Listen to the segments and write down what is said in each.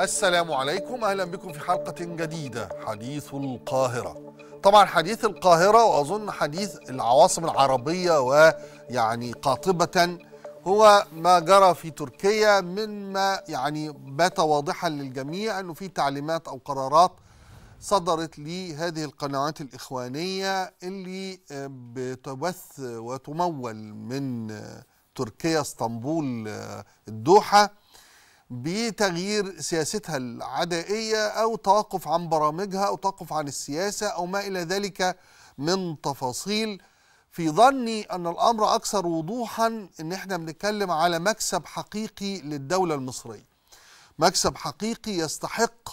السلام عليكم اهلا بكم في حلقه جديده حديث القاهره طبعا حديث القاهره واظن حديث العواصم العربيه ويعني قاطبه هو ما جرى في تركيا مما يعني بات واضحا للجميع انه في تعليمات او قرارات صدرت لهذه القنوات الإخوانية اللي بتبث وتمول من تركيا اسطنبول الدوحة بتغيير سياستها العدائيه او توقف عن برامجها او توقف عن السياسه او ما الى ذلك من تفاصيل في ظني ان الامر اكثر وضوحا ان احنا بنتكلم على مكسب حقيقي للدوله المصريه مكسب حقيقي يستحق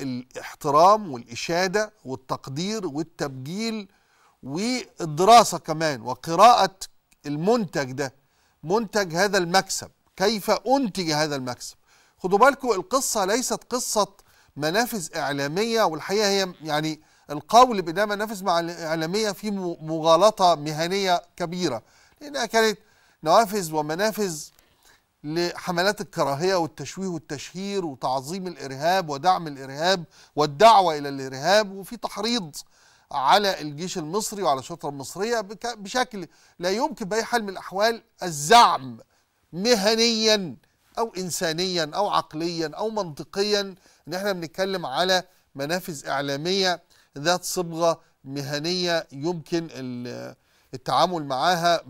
الاحترام والاشاده والتقدير والتبجيل والدراسه كمان وقراءه المنتج ده منتج هذا المكسب كيف أنتج هذا المكسب خدوا بالكم القصة ليست قصة منافذ إعلامية والحقيقة هي يعني القول بأنها منافذ مع إعلامية في مغالطة مهنية كبيرة لأنها كانت نوافذ ومنافذ لحملات الكراهية والتشويه والتشهير وتعظيم الإرهاب ودعم الإرهاب والدعوة إلى الإرهاب وفي تحريض على الجيش المصري وعلى الشرطة المصرية بشكل لا يمكن بأي حال من الأحوال الزعم مهنيا او انسانيا او عقليا او منطقيا ان احنا بنتكلم على منافذ اعلاميه ذات صبغه مهنيه يمكن التعامل معاها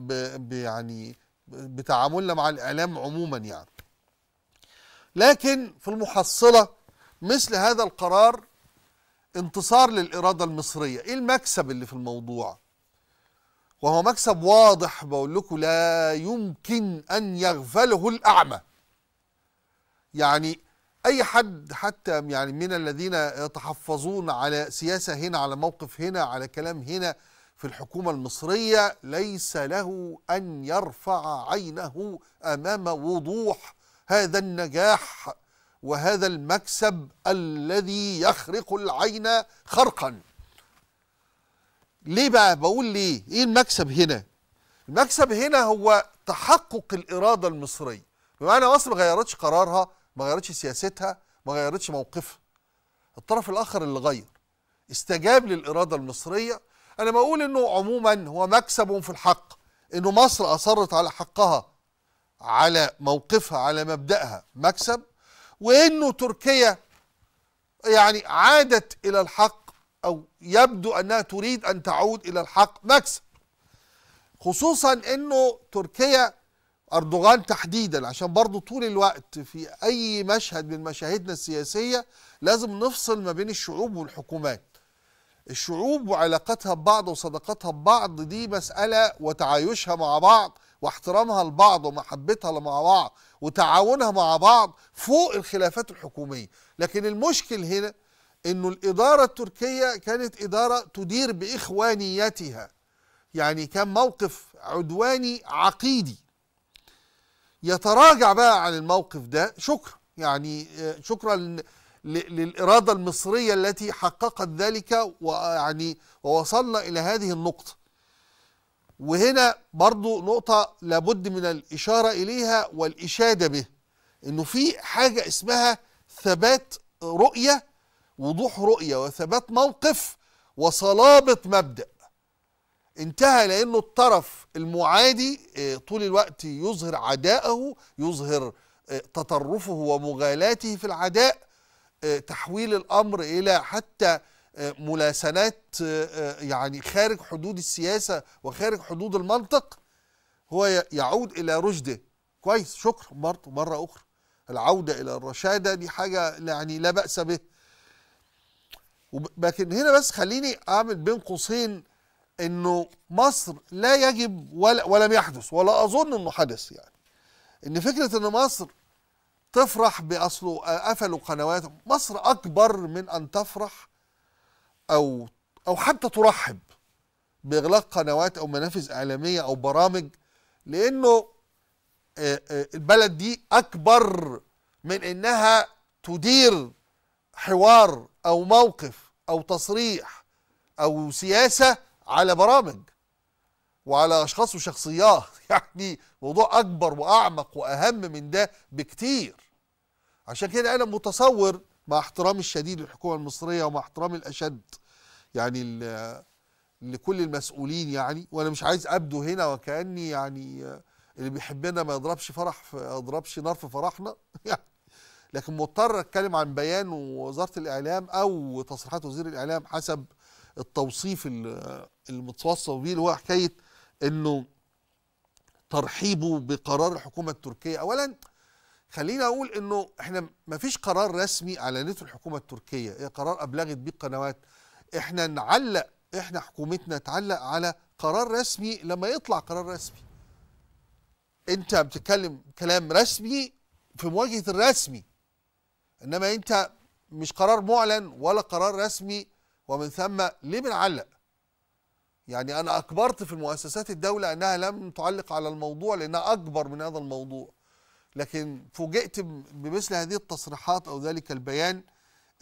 يعني بتعاملنا مع الاعلام عموما يعني لكن في المحصله مثل هذا القرار انتصار للاراده المصريه ايه المكسب اللي في الموضوع وهو مكسب واضح بقول لكم لا يمكن أن يغفله الأعمى يعني أي حد حتى يعني من الذين يتحفظون على سياسة هنا على موقف هنا على كلام هنا في الحكومة المصرية ليس له أن يرفع عينه أمام وضوح هذا النجاح وهذا المكسب الذي يخرق العين خرقا ليه بقى بقول ليه ايه المكسب هنا المكسب هنا هو تحقق الاراده المصريه بمعنى مصر ما غيرتش قرارها ما غيرتش سياستها ما غيرتش موقفها الطرف الاخر اللي غير استجاب للاراده المصريه انا بقول انه عموما هو مكسب في الحق انه مصر اصرت على حقها على موقفها على مبدأها مكسب وانه تركيا يعني عادت الى الحق أو يبدو أنها تريد أن تعود إلى الحق مكسب خصوصا أنه تركيا أردوغان تحديدا عشان برضه طول الوقت في أي مشهد من مشاهدنا السياسية لازم نفصل ما بين الشعوب والحكومات الشعوب وعلاقتها ببعض وصداقتها ببعض دي مسألة وتعايشها مع بعض واحترامها لبعض ومحبتها مع بعض وتعاونها مع بعض فوق الخلافات الحكومية لكن المشكل هنا انه الاداره التركيه كانت اداره تدير باخوانيتها يعني كان موقف عدواني عقيدي يتراجع بقى عن الموقف ده شكرا يعني آه، شكرا للاراده المصريه التي حققت ذلك ويعني ووصلنا الى هذه النقطه وهنا برضو نقطة لابد من الإشارة إليها والإشادة به إنه في حاجة اسمها ثبات رؤية وضوح رؤية وثبات موقف وصلابة مبدأ انتهى لأنه الطرف المعادي آه، طول الوقت يظهر عداءه يظهر آه، تطرفه ومغالاته في العداء آه، تحويل الأمر إلى حتى ملاسنات يعني خارج حدود السياسة وخارج حدود المنطق هو يعود إلى رشده كويس شكر برضه مرة أخرى العودة إلى الرشادة دي حاجة يعني لا بأس به لكن هنا بس خليني اعمل بين قوسين انه مصر لا يجب ولا ولم يحدث ولا اظن انه حدث يعني ان فكره ان مصر تفرح باصله قفلوا قنوات مصر اكبر من ان تفرح او او حتى ترحب باغلاق قنوات او منافذ اعلاميه او برامج لانه البلد دي اكبر من انها تدير حوار او موقف او تصريح او سياسه على برامج وعلى اشخاص وشخصيات يعني موضوع اكبر واعمق واهم من ده بكتير عشان كده انا متصور مع احترامي الشديد للحكومه المصريه ومع احترامي الاشد يعني لكل المسؤولين يعني وانا مش عايز ابدو هنا وكاني يعني اللي بيحبنا ما يضربش فرح ما يضربش نار في فرحنا يعني لكن مضطر اتكلم عن بيان وزاره الاعلام او تصريحات وزير الاعلام حسب التوصيف المتوصف بيه اللي هو حكايه انه ترحيبه بقرار الحكومه التركيه اولا خلينا اقول انه احنا ما فيش قرار رسمي اعلنته الحكومه التركيه هي قرار ابلغت بيه القنوات احنا نعلق احنا حكومتنا تعلق على قرار رسمي لما يطلع قرار رسمي انت بتتكلم كلام رسمي في مواجهه الرسمي انما انت مش قرار معلن ولا قرار رسمي ومن ثم ليه بنعلق يعني انا اكبرت في المؤسسات الدوله انها لم تعلق على الموضوع لانها اكبر من هذا الموضوع لكن فوجئت بمثل هذه التصريحات او ذلك البيان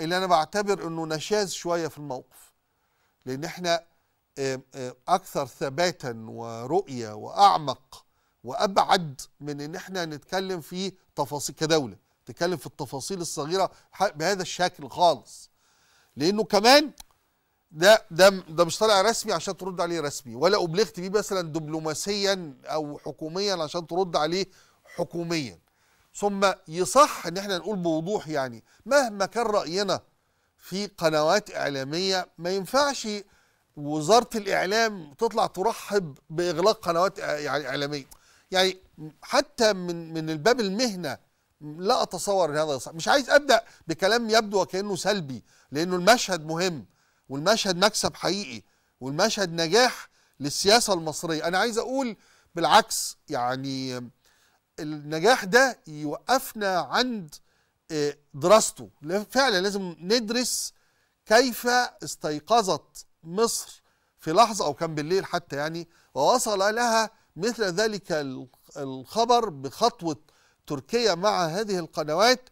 اللي انا بعتبر انه نشاذ شويه في الموقف لان احنا آه، آه، اكثر ثباتا ورؤيه واعمق وابعد من ان احنا نتكلم في تفاصيل كدوله تتكلم في التفاصيل الصغيره بهذا الشكل خالص لانه كمان ده ده ده مش طالع رسمي عشان ترد عليه رسمي ولا ابلغت بيه مثلا دبلوماسيا او حكوميا عشان ترد عليه حكوميا ثم يصح ان احنا نقول بوضوح يعني مهما كان راينا في قنوات اعلاميه ما ينفعش وزاره الاعلام تطلع ترحب باغلاق قنوات يعني اعلاميه يعني حتى من من الباب المهنه لا اتصور ان هذا يصح مش عايز ابدا بكلام يبدو وكانه سلبي لانه المشهد مهم والمشهد مكسب حقيقي والمشهد نجاح للسياسه المصريه انا عايز اقول بالعكس يعني النجاح ده يوقفنا عند آه، دراسته فعلا لازم ندرس كيف استيقظت مصر في لحظه او كان بالليل حتى يعني ووصل لها مثل ذلك الخبر بخطوه تركيا مع هذه القنوات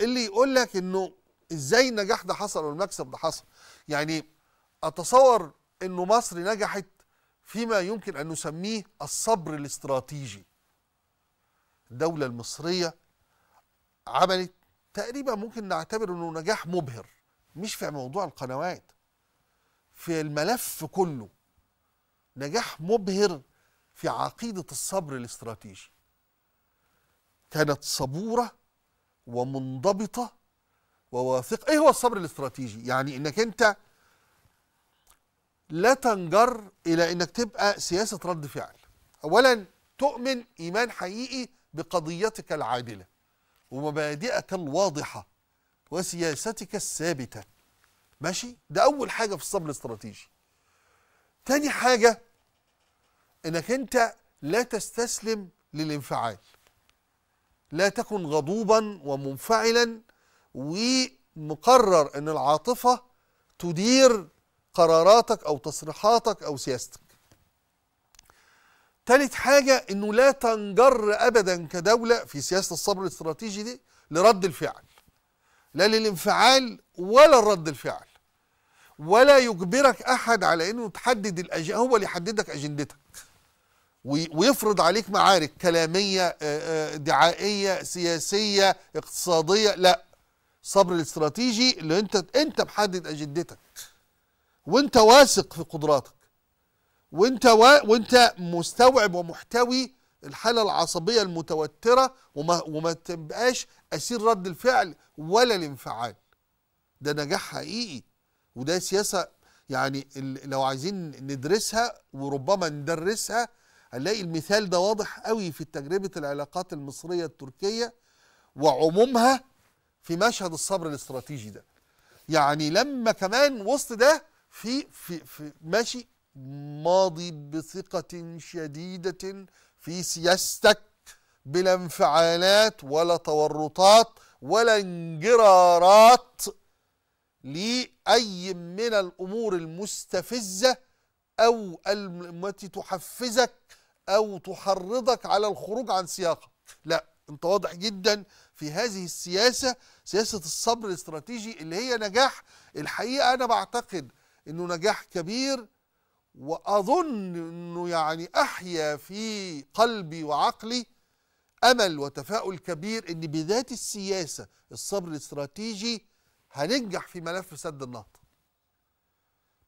اللي يقول لك انه ازاي النجاح ده حصل والمكسب ده حصل يعني اتصور انه مصر نجحت فيما يمكن ان نسميه الصبر الاستراتيجي الدوله المصريه عملت تقريبا ممكن نعتبر انه نجاح مبهر مش في موضوع القنوات في الملف كله نجاح مبهر في عقيده الصبر الاستراتيجي كانت صبورة ومنضبطة وواثقة ايه هو الصبر الاستراتيجي يعني انك انت لا تنجر الى انك تبقى سياسة رد فعل اولا تؤمن ايمان حقيقي بقضيتك العادلة ومبادئك الواضحة وسياستك الثابتة ماشي ده اول حاجة في الصبر الاستراتيجي تاني حاجة انك انت لا تستسلم للانفعال لا تكن غضوبا ومنفعلا ومقرر ان العاطفه تدير قراراتك او تصريحاتك او سياستك تالت حاجه انه لا تنجر ابدا كدوله في سياسه الصبر الاستراتيجي دي لرد الفعل لا للانفعال ولا الرد الفعل ولا يجبرك احد على انه تحدد الأج... هو اللي يحددك اجندتك ويفرض عليك معارك كلامية دعائية سياسية اقتصادية لا الصبر الاستراتيجي اللي انت انت محدد اجندتك وانت واثق في قدراتك وانت و... وانت مستوعب ومحتوي الحالة العصبية المتوترة وما, وما تبقاش أسير رد الفعل ولا الانفعال ده نجاح حقيقي وده سياسة يعني لو عايزين ندرسها وربما ندرسها هنلاقي المثال ده واضح قوي في تجربة العلاقات المصرية التركية وعمومها في مشهد الصبر الاستراتيجي ده يعني لما كمان وسط ده في في في ماشي ماضي بثقة شديدة في سياستك بلا انفعالات ولا تورطات ولا انجرارات لأي من الأمور المستفزة أو التي تحفزك أو تحرضك على الخروج عن سياقها لا أنت واضح جدا في هذه السياسة سياسة الصبر الاستراتيجي اللي هي نجاح الحقيقة أنا بعتقد أنه نجاح كبير وأظن أنه يعني أحيا في قلبي وعقلي أمل وتفاؤل كبير أن بذات السياسة الصبر الاستراتيجي هننجح في ملف سد النهضة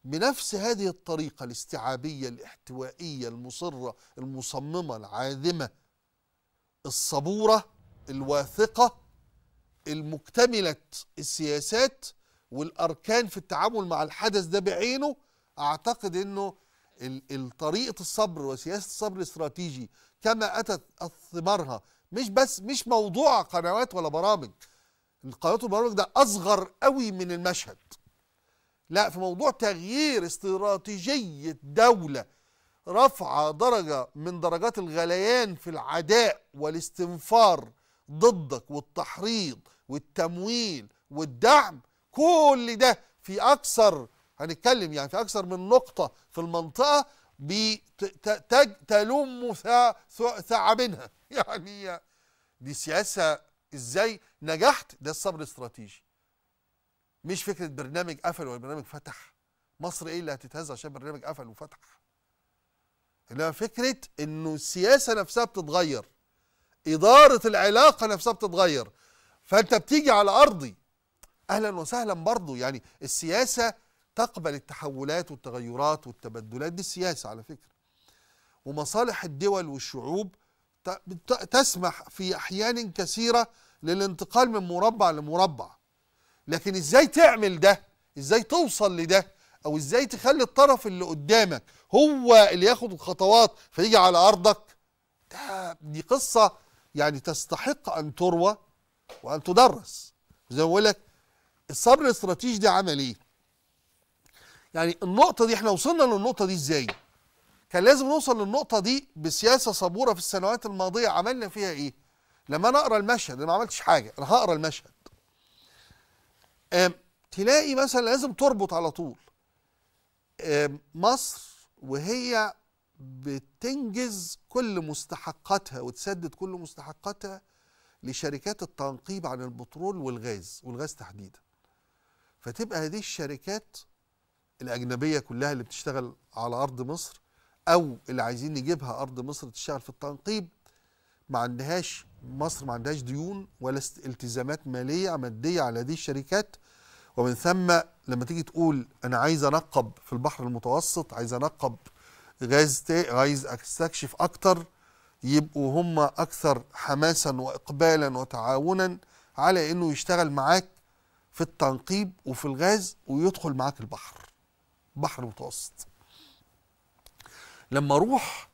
بنفس هذه الطريقة الاستيعابية الاحتوائية المصرة المصممة العاذمة الصبورة الواثقة المكتملة السياسات والأركان في التعامل مع الحدث ده بعينه أعتقد أنه طريقة الصبر وسياسة الصبر الاستراتيجي كما أتت ثمارها مش بس مش موضوع قنوات ولا برامج القنوات والبرامج ده أصغر قوي من المشهد لا في موضوع تغيير استراتيجية دولة رفع درجة من درجات الغليان في العداء والاستنفار ضدك والتحريض والتمويل والدعم كل ده في أكثر هنتكلم يعني في أكثر من نقطة في المنطقة تلم ثعابينها يعني دي سياسة ازاي نجحت ده الصبر الاستراتيجي مش فكره برنامج قفل ولا برنامج فتح مصر ايه اللي هتتهز عشان برنامج قفل وفتح لا فكره انه السياسه نفسها بتتغير اداره العلاقه نفسها بتتغير فانت بتيجي على ارضي اهلا وسهلا برضه يعني السياسه تقبل التحولات والتغيرات والتبدلات دي السياسه على فكره ومصالح الدول والشعوب تسمح في احيان كثيره للانتقال من مربع لمربع لكن ازاي تعمل ده ازاي توصل لده او ازاي تخلي الطرف اللي قدامك هو اللي ياخد الخطوات فيجي على ارضك ده دي قصه يعني تستحق ان تروى وان تدرس زي ما بقول لك الصبر الاستراتيجي ده عمل ايه يعني النقطه دي احنا وصلنا للنقطه دي ازاي كان لازم نوصل للنقطه دي بسياسه صبوره في السنوات الماضيه عملنا فيها ايه لما انا اقرا المشهد انا ما عملتش حاجه انا هقرا المشهد تلاقي مثلا لازم تربط على طول مصر وهي بتنجز كل مستحقاتها وتسدد كل مستحقاتها لشركات التنقيب عن البترول والغاز والغاز تحديدا فتبقى هذه الشركات الأجنبية كلها اللي بتشتغل على أرض مصر أو اللي عايزين نجيبها أرض مصر تشتغل في التنقيب ما عندهاش مصر ما عندهاش ديون ولا التزامات ماليه ماديه على هذه الشركات ومن ثم لما تيجي تقول انا عايز انقب في البحر المتوسط عايز انقب غاز عايز استكشف اكتر يبقوا هم اكثر حماسا واقبالا وتعاونا على انه يشتغل معاك في التنقيب وفي الغاز ويدخل معاك البحر بحر المتوسط لما اروح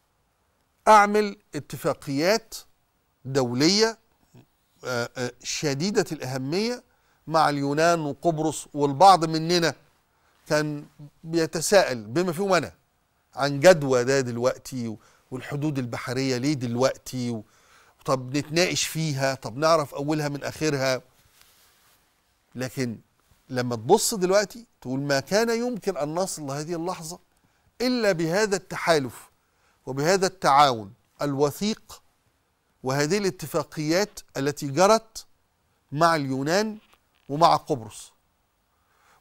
اعمل اتفاقيات دولية آه، آه، شديدة الأهمية مع اليونان وقبرص والبعض مننا كان بيتساءل بما فيهم أنا عن جدوى ده دلوقتي والحدود البحرية ليه دلوقتي طب نتناقش فيها طب نعرف أولها من آخرها لكن لما تبص دلوقتي تقول ما كان يمكن أن نصل لهذه اللحظة إلا بهذا التحالف وبهذا التعاون الوثيق وهذه الاتفاقيات التي جرت مع اليونان ومع قبرص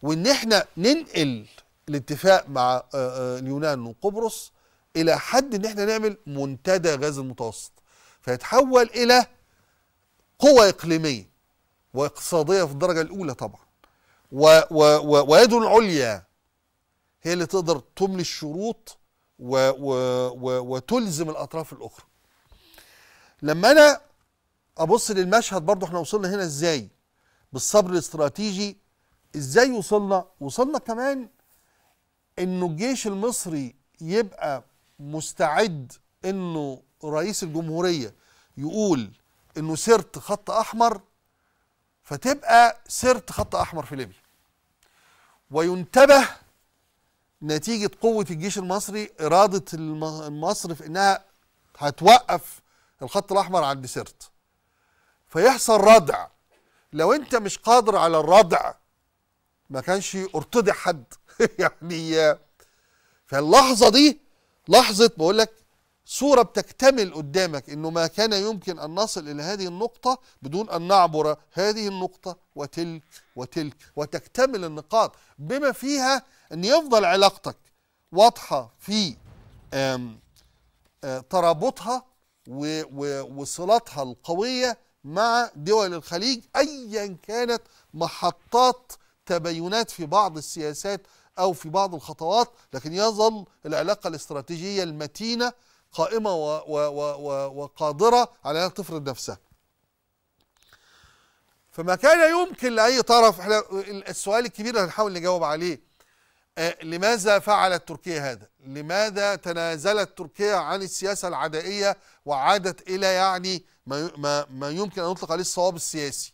وان احنا ننقل الاتفاق مع آه، آه، اليونان وقبرص الى حد ان احنا نعمل منتدى غاز المتوسط فيتحول الى قوة إقليمية واقتصادية في الدرجة الأولى طبعا و و و ويده العليا هي اللي تقدر تملي الشروط و و و وتلزم الأطراف الأخرى لما انا ابص للمشهد برضو احنا وصلنا هنا ازاي بالصبر الاستراتيجي ازاي وصلنا وصلنا كمان انه الجيش المصري يبقى مستعد انه رئيس الجمهوريه يقول انه سرت خط احمر فتبقى سرت خط احمر في ليبيا وينتبه نتيجه قوه الجيش المصري اراده مصر في انها هتوقف الخط الاحمر عند سرت فيحصل ردع لو انت مش قادر على الردع ما كانش ارتدع حد يعني فاللحظه دي لحظه بقول لك صوره بتكتمل قدامك انه ما كان يمكن ان نصل الى هذه النقطه بدون ان نعبر هذه النقطه وتلك وتلك وتكتمل النقاط بما فيها ان يفضل علاقتك واضحه في آه، ترابطها وصلاتها القوية مع دول الخليج أيا كانت محطات تباينات في بعض السياسات أو في بعض الخطوات لكن يظل العلاقة الاستراتيجية المتينة قائمة وقادرة على أن تفرض نفسها فما كان يمكن لأي طرف احنا السؤال الكبير اللي هنحاول نجاوب عليه آه، لماذا فعلت تركيا هذا لماذا تنازلت تركيا عن السياسة العدائية وعادت إلى يعني ما, ما يمكن أن يطلق عليه الصواب السياسي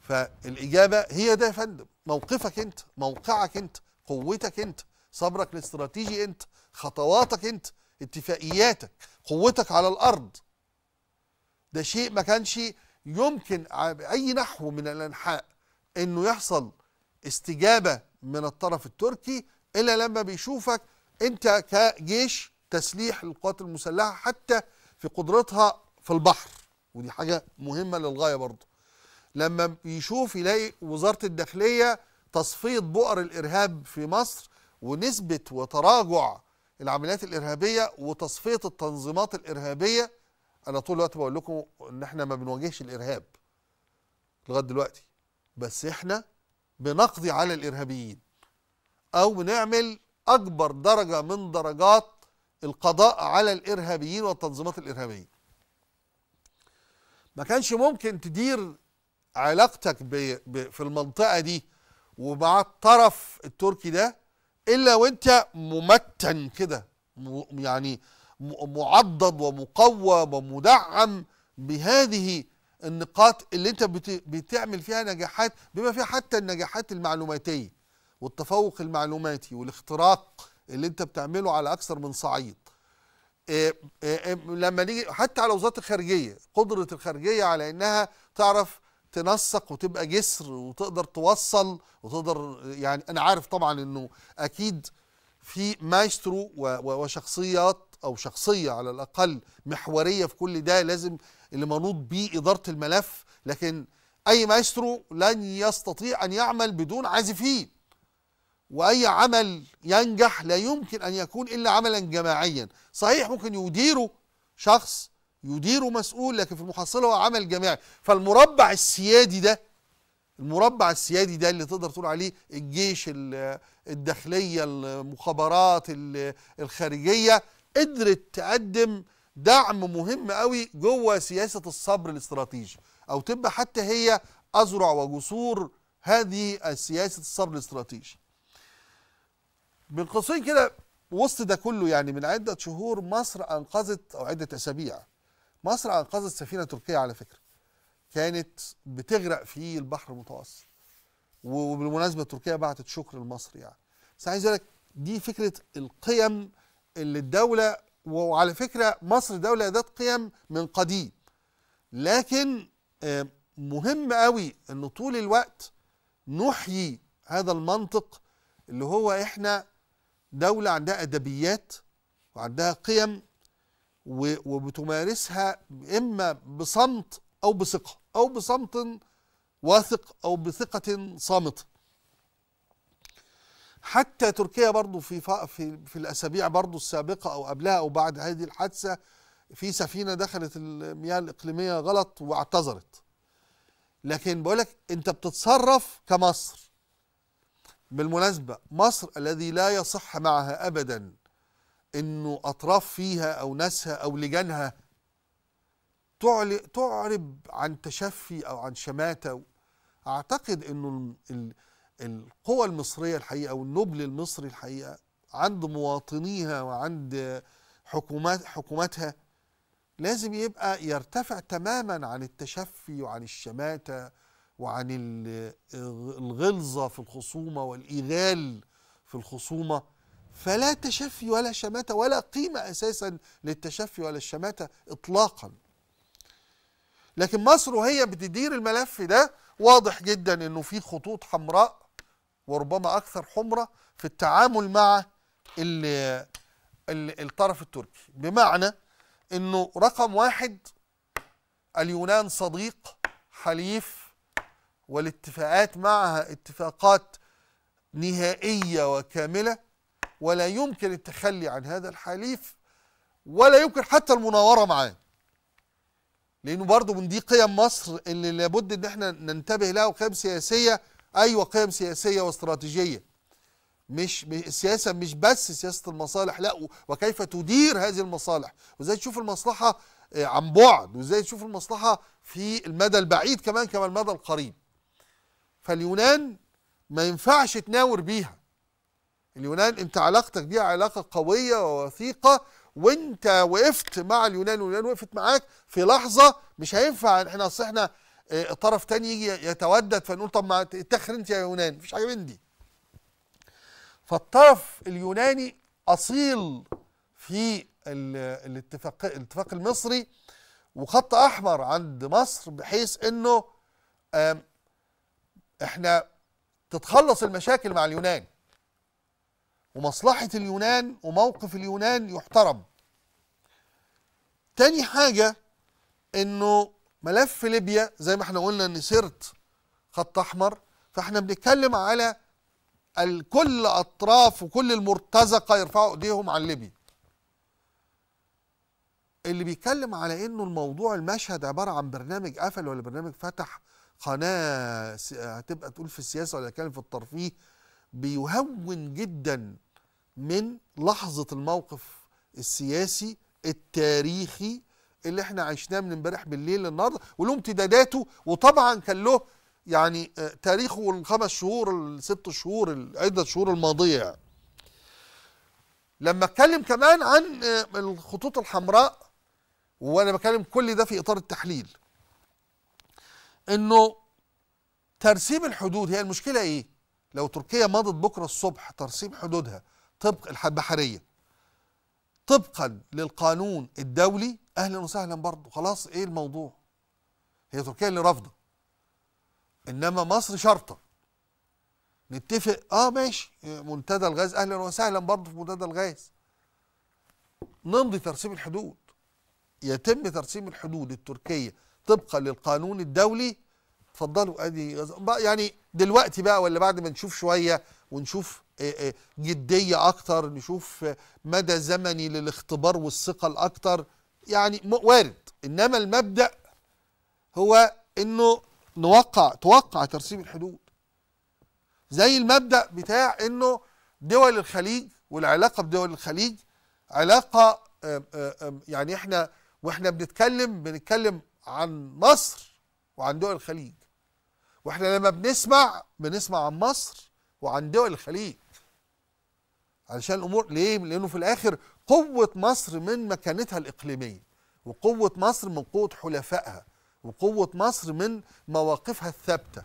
فالإجابة هي ده يا فندم موقفك أنت موقعك أنت قوتك أنت صبرك الاستراتيجي أنت خطواتك أنت اتفاقياتك قوتك على الأرض ده شيء ما كانش يمكن بأي نحو من الأنحاء أنه يحصل استجابة من الطرف التركي الا لما بيشوفك انت كجيش تسليح للقوات المسلحه حتى في قدرتها في البحر ودي حاجه مهمه للغايه برضه لما بيشوف يلاقي وزاره الداخليه تصفيه بؤر الارهاب في مصر ونسبه وتراجع العمليات الارهابيه وتصفيه التنظيمات الارهابيه انا طول الوقت بقول لكم ان احنا ما بنواجهش الارهاب لغايه دلوقتي بس احنا بنقضي على الارهابيين او بنعمل اكبر درجه من درجات القضاء على الارهابيين والتنظيمات الارهابيه ما كانش ممكن تدير علاقتك بـ بـ في المنطقه دي ومع الطرف التركي ده الا وانت ممتن كده يعني معضد ومقوم ومدعم بهذه النقاط اللي انت بتعمل فيها نجاحات بما فيها حتى النجاحات المعلوماتيه والتفوق المعلوماتي والاختراق اللي انت بتعمله على اكثر من صعيد إيه إيه لما نيجي حتى على وزاره الخارجيه قدره الخارجيه على انها تعرف تنسق وتبقى جسر وتقدر توصل وتقدر يعني انا عارف طبعا انه اكيد في مايسترو وشخصيات او شخصيه على الاقل محوريه في كل ده لازم اللي منوط بيه إدارة الملف لكن أي مايسترو لن يستطيع أن يعمل بدون عازفين وأي عمل ينجح لا يمكن أن يكون إلا عملا جماعيا صحيح ممكن يديره شخص يديره مسؤول لكن في المحصلة هو عمل جماعي فالمربع السيادي ده المربع السيادي ده اللي تقدر تقول عليه الجيش الداخلية المخابرات الخارجية قدرت تقدم دعم مهم قوي جوه سياسه الصبر الاستراتيجي او تبقى حتى هي اذرع وجسور هذه سياسه الصبر الاستراتيجي بالقصين كده وسط ده كله يعني من عده شهور مصر انقذت او عده اسابيع مصر انقذت سفينه تركيه على فكره كانت بتغرق في البحر المتوسط وبالمناسبه تركيا بعتت شكر لمصر يعني بس عايز اقول لك دي فكره القيم اللي الدوله وعلى فكرة مصر دولة ذات قيم من قديم لكن آه، مهم قوي أن طول الوقت نحيي هذا المنطق اللي هو إحنا دولة عندها أدبيات وعندها قيم وبتمارسها إما بصمت أو بثقة أو بصمت واثق أو بثقة صامتة حتى تركيا برضو في في في الاسابيع برضو السابقه او قبلها او بعد هذه الحادثه في سفينه دخلت المياه الاقليميه غلط واعتذرت لكن بقولك انت بتتصرف كمصر بالمناسبه مصر الذي لا يصح معها ابدا انه اطراف فيها او ناسها او لجانها تعرب عن تشفي او عن شماته اعتقد انه القوى المصرية الحقيقة والنبل المصري الحقيقة عند مواطنيها وعند حكومات حكوماتها لازم يبقى يرتفع تماما عن التشفي وعن الشماتة وعن الغلظة في الخصومة والإيغال في الخصومة فلا تشفي ولا شماتة ولا قيمة أساسا للتشفي ولا الشماتة إطلاقا لكن مصر وهي بتدير الملف ده واضح جدا انه في خطوط حمراء وربما اكثر حمره في التعامل مع الـ الـ الطرف التركي بمعنى انه رقم واحد اليونان صديق حليف والاتفاقات معها اتفاقات نهائيه وكامله ولا يمكن التخلي عن هذا الحليف ولا يمكن حتى المناوره معاه لانه برضه من دي قيم مصر اللي لابد ان احنا ننتبه لها وقيم سياسيه ايوه قيم سياسيه واستراتيجيه مش السياسه مش بس سياسه المصالح لا وكيف تدير هذه المصالح وازاي تشوف المصلحه آه، عن بعد وازاي تشوف المصلحه في المدى البعيد كمان كما المدى القريب فاليونان ما ينفعش تناور بيها اليونان انت علاقتك بيها علاقه قويه ووثيقه وانت وقفت مع اليونان واليونان وقفت معاك في لحظه مش هينفع احنا اصل احنا آه، طرف تاني يجي يتودد فنقول طب ما اتخر انت يا يونان مفيش حاجه من دي فالطرف اليوناني اصيل في الاتفاق الاتفاق المصري وخط احمر عند مصر بحيث انه احنا تتخلص المشاكل مع اليونان ومصلحة اليونان وموقف اليونان يحترم تاني حاجة انه ملف ليبيا زي ما احنا قلنا ان سرت خط احمر فاحنا بنتكلم على كل اطراف وكل المرتزقه يرفعوا ايديهم عن ليبيا اللي بيتكلم على انه الموضوع المشهد عباره عن برنامج قفل ولا برنامج فتح قناه هتبقى تقول في السياسه ولا كان في الترفيه بيهون جدا من لحظه الموقف السياسي التاريخي اللي احنا عشناه من امبارح بالليل للنهارده وله امتداداته وطبعا كان له يعني آه، تاريخه الخمس شهور الست شهور العده شهور الماضيه يعني. لما اتكلم كمان عن آه، الخطوط الحمراء وانا بكلم كل ده في اطار التحليل انه ترسيم الحدود هي المشكله ايه لو تركيا مضت بكره الصبح ترسيم حدودها طبق البحريه طبقا للقانون الدولي اهلا وسهلا برضه خلاص ايه الموضوع هي تركيا اللي رافضه انما مصر شرطه نتفق اه ماشي منتدى الغاز اهلا وسهلا برضه في منتدى الغاز نمضي ترسيم الحدود يتم ترسيم الحدود التركيه طبقا للقانون الدولي اتفضلوا ادي يعني دلوقتي بقى ولا بعد ما نشوف شويه ونشوف آه، آه، جديه اكتر نشوف مدى زمني للاختبار والثقه الاكتر يعني وارد انما المبدا هو انه نوقع توقع ترسيم الحدود زي المبدا بتاع انه دول الخليج والعلاقه بدول الخليج علاقه آه، يعني احنا واحنا بنتكلم بنتكلم عن مصر وعن دول الخليج واحنا لما بنسمع بنسمع عن مصر وعن دول الخليج علشان الامور ليه؟ لانه في الاخر قوه مصر من مكانتها الاقليميه وقوه مصر من قوه حلفائها وقوه مصر من مواقفها الثابته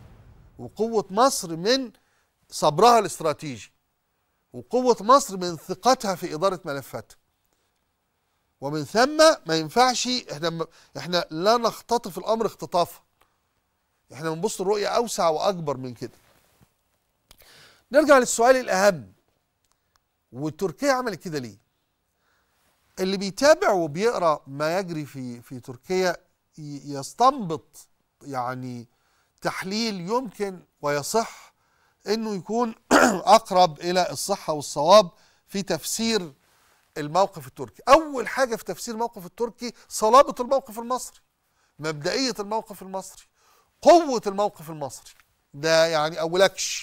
وقوه مصر من صبرها الاستراتيجي وقوه مصر من ثقتها في اداره ملفاتها ومن ثم ما ينفعش احنا احنا لا نختطف الامر اختطافا احنا بنبص الرؤيه اوسع واكبر من كده نرجع للسؤال الاهم وتركيا عملت كده ليه اللي بيتابع وبيقرا ما يجري في في تركيا يستنبط يعني تحليل يمكن ويصح انه يكون اقرب الى الصحه والصواب في تفسير الموقف التركي اول حاجه في تفسير الموقف التركي صلابه الموقف المصري مبدئيه الموقف المصري قوه الموقف المصري ده يعني اولكش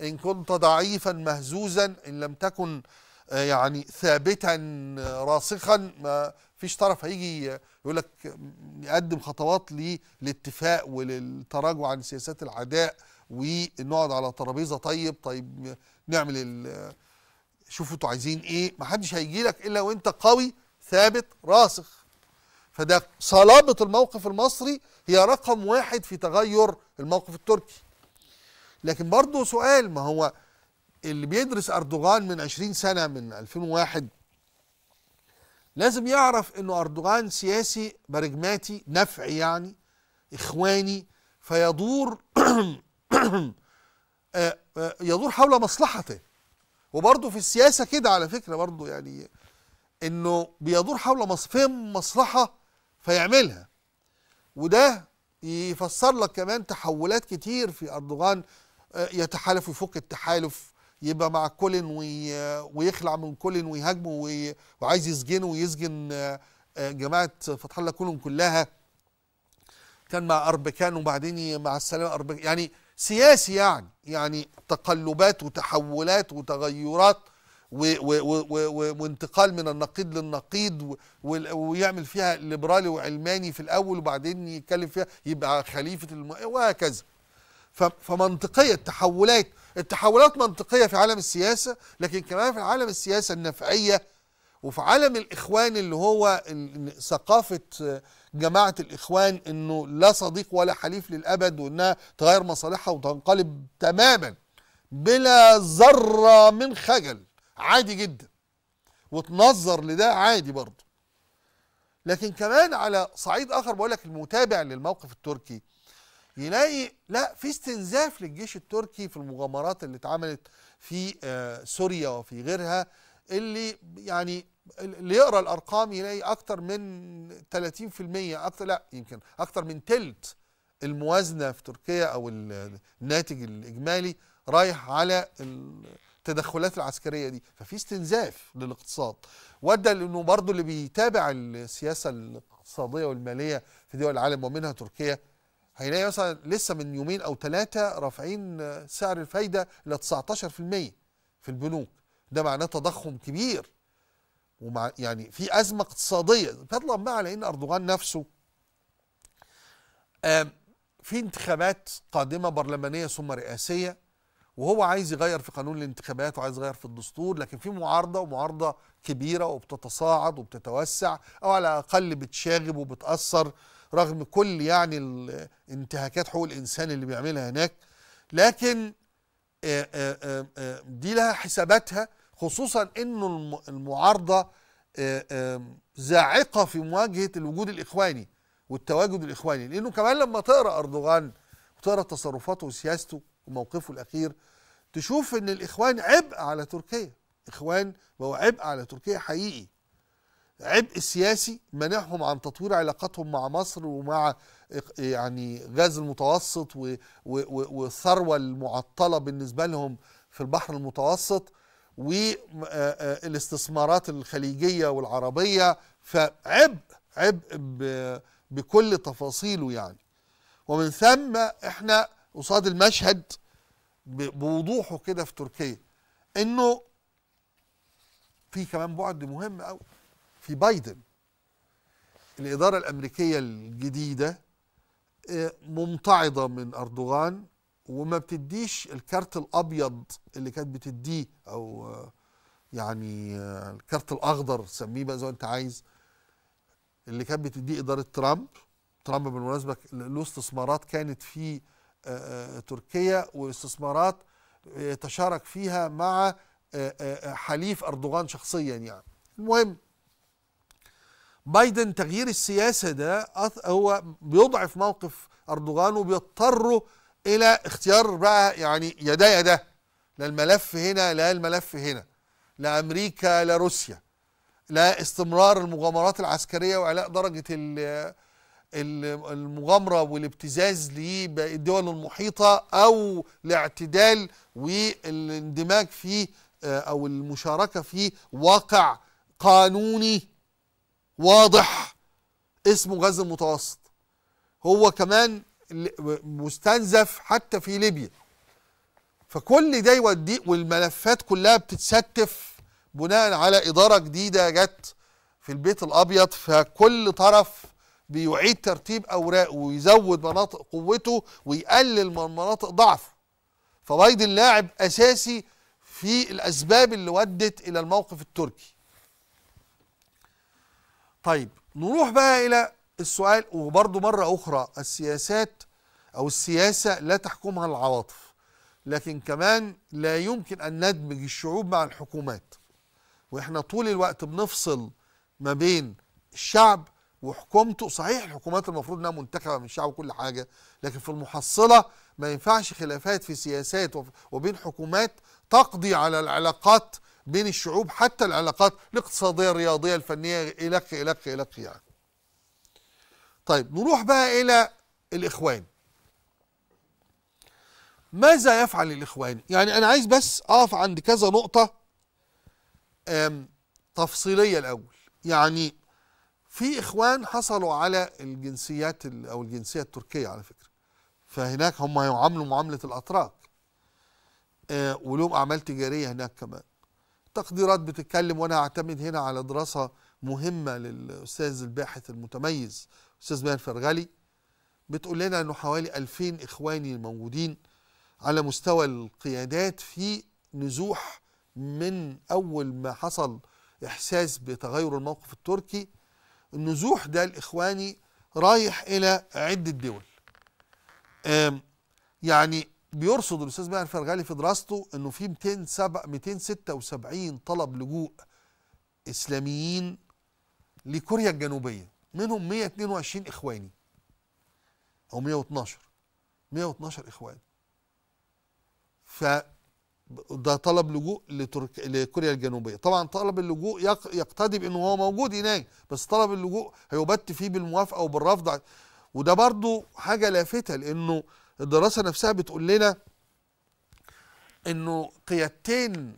إن كنت ضعيفا مهزوزا إن لم تكن آه، يعني ثابتا آه، راسخا ما فيش طرف هيجي يقول لك يقدم خطوات للاتفاق وللتراجع عن سياسات العداء ونقعد على ترابيزه طيب طيب نعمل شوفوا انتوا عايزين ايه ما حدش هيجي لك الا وانت قوي ثابت راسخ فده صلابه الموقف المصري هي رقم واحد في تغير الموقف التركي لكن برضه سؤال ما هو اللي بيدرس أردوغان من 20 سنة من 2001 لازم يعرف انه أردوغان سياسي برجماتي نفعي يعني إخواني فيدور آه، آه، يدور حول مصلحته وبرضه في السياسة كده على فكرة برضه يعني انه بيدور حول مصفهم مصلحة فيعملها وده يفسر لك كمان تحولات كتير في أردوغان آه، يتحالف ويفك التحالف يبقى مع كولن ويخلع من كولن ويهاجمه وعايز يسجنه ويسجن آه، آه، جماعه فتح الله كولن كلها كان مع اربكان وبعدين مع السلامه اربكان يعني سياسي يعني يعني تقلبات وتحولات وتغيرات و و و وانتقال من النقيض للنقيض ويعمل فيها ليبرالي وعلماني في الاول وبعدين يتكلم فيها يبقى خليفه الم... وهكذا فمنطقية التحولات التحولات منطقية في عالم السياسة لكن كمان في عالم السياسة النفعية وفي عالم الإخوان اللي هو ثقافة جماعة الإخوان إنه لا صديق ولا حليف للأبد وإنها تغير مصالحها وتنقلب تماما بلا ذرة من خجل عادي جدا وتنظر لده عادي برضه لكن كمان على صعيد آخر بقول لك المتابع للموقف التركي يلاقي لا في استنزاف للجيش التركي في المغامرات اللي اتعملت في آه، سوريا وفي غيرها اللي يعني اللي يقرا الارقام يلاقي اكتر من 30% اكتر لا يمكن اكتر من تلت الموازنه في تركيا او الناتج الاجمالي رايح على التدخلات العسكريه دي ففي استنزاف للاقتصاد وادى لانه برضه اللي بيتابع السياسه الاقتصاديه والماليه في دول العالم ومنها تركيا هيلاقي مثلا لسه من يومين او ثلاثه رافعين سعر الفايده ل 19% في البنوك ده معناه تضخم كبير ومع يعني في ازمه اقتصاديه فضلا ما على ان اردوغان نفسه في انتخابات قادمه برلمانيه ثم رئاسيه وهو عايز يغير في قانون الانتخابات وعايز يغير في الدستور لكن في معارضه ومعارضه كبيره وبتتصاعد وبتتوسع او على الاقل بتشاغب وبتاثر رغم كل يعني انتهاكات حقوق الانسان اللي بيعملها هناك لكن آه، آه، آه، دي لها حساباتها خصوصا انه المعارضه زاعقه في مواجهه الوجود الاخواني والتواجد الاخواني لانه كمان لما تقرا اردوغان وتقرا تصرفاته وسياسته وموقفه الاخير تشوف ان الاخوان عبء على تركيا اخوان بقوا عبء على تركيا حقيقي عبء سياسي منعهم عن تطوير علاقاتهم مع مصر ومع يعني غاز المتوسط والثروة المعطلة بالنسبة لهم في البحر المتوسط والاستثمارات الخليجية والعربية فعبء عبء بكل تفاصيله يعني ومن ثم احنا قصاد المشهد بوضوحه كده في تركيا انه في كمان بعد مهم قوي في بايدن الإدارة الأمريكية الجديدة آه، ممتعضة من أردوغان وما بتديش الكارت الأبيض اللي كانت بتديه أو آه، يعني آه، الكارت الأخضر سميه بقى زي ما أنت عايز اللي كانت بتديه إدارة ترامب ترامب بالمناسبة له استثمارات كانت في تركيا واستثمارات تشارك فيها مع حليف أردوغان شخصيا يعني المهم بايدن تغيير السياسة ده هو بيضعف موقف أردوغان وبيضطره إلى اختيار بقى يعني يدا يدا لا الملف هنا لا الملف هنا لا أمريكا لا روسيا لا استمرار المغامرات العسكرية وعلاء درجة المغامرة والابتزاز للدول المحيطة أو الاعتدال والاندماج في آه، أو المشاركة في واقع قانوني واضح اسمه غاز المتوسط هو كمان مستنزف حتى في ليبيا فكل ده يوديه والملفات كلها بتتستف بناء على إدارة جديدة جت في البيت الأبيض فكل طرف بيعيد ترتيب أوراقه ويزود مناطق قوته ويقلل من مناطق ضعفه فبايدن لاعب أساسي في الأسباب اللي ودت إلى الموقف التركي طيب نروح بقى إلى السؤال وبرضه مرة أخرى السياسات أو السياسة لا تحكمها العواطف لكن كمان لا يمكن أن ندمج الشعوب مع الحكومات وإحنا طول الوقت بنفصل ما بين الشعب وحكومته صحيح الحكومات المفروض انها منتخبه من الشعب وكل حاجه لكن في المحصله ما ينفعش خلافات في سياسات وبين حكومات تقضي على العلاقات بين الشعوب حتى العلاقات الاقتصادية الرياضية الفنية إلخ إلخ إلخ يعني طيب نروح بقى إلى الإخوان ماذا يفعل الإخوان يعني أنا عايز بس أقف عند كذا نقطة تفصيلية الأول يعني في إخوان حصلوا على الجنسيات أو الجنسية التركية على فكرة فهناك هم هيعاملوا معاملة الأتراك آه، ولهم أعمال تجارية هناك كمان تقديرات بتتكلم وانا اعتمد هنا على دراسه مهمه للاستاذ الباحث المتميز استاذ ماهر فرغلي بتقول لنا انه حوالي 2000 اخواني موجودين على مستوى القيادات في نزوح من اول ما حصل احساس بتغير الموقف التركي النزوح ده الاخواني رايح الى عده دول يعني بيرصد الاستاذ ماهر فرغالي في دراسته انه في 276 طلب لجوء اسلاميين لكوريا الجنوبيه منهم 122 اخواني او 112 112 اخوان ف ده طلب لجوء لترك... لكوريا الجنوبيه طبعا طلب اللجوء يق... يقتضي بانه هو موجود هناك بس طلب اللجوء هيبت فيه بالموافقه وبالرفض وده برضو حاجه لافته لانه الدراسه نفسها بتقول لنا انه قيادتين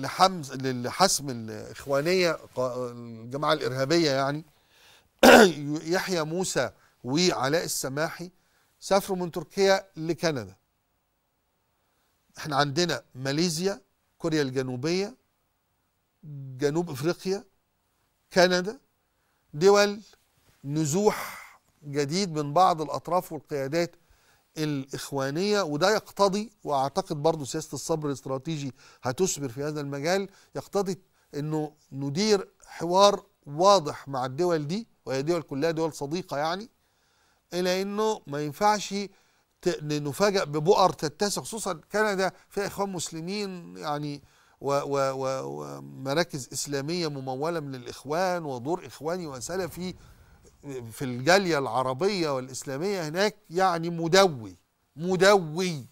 لحمز لحسم الاخوانيه الجماعه الارهابيه يعني يحيى موسى وعلاء السماحي سافروا من تركيا لكندا احنا عندنا ماليزيا كوريا الجنوبيه جنوب افريقيا كندا دول نزوح جديد من بعض الاطراف والقيادات الإخوانية وده يقتضي وأعتقد برضه سياسة الصبر الاستراتيجي هتثمر في هذا المجال يقتضي أنه ندير حوار واضح مع الدول دي وهي دول كلها دول صديقة يعني إلى أنه ما ينفعش نفاجئ ببؤر تتسع خصوصا كندا فيها إخوان مسلمين يعني ومراكز إسلامية ممولة من الإخوان ودور إخواني وسلفي في الجاليه العربيه والاسلاميه هناك يعني مدوي مدوي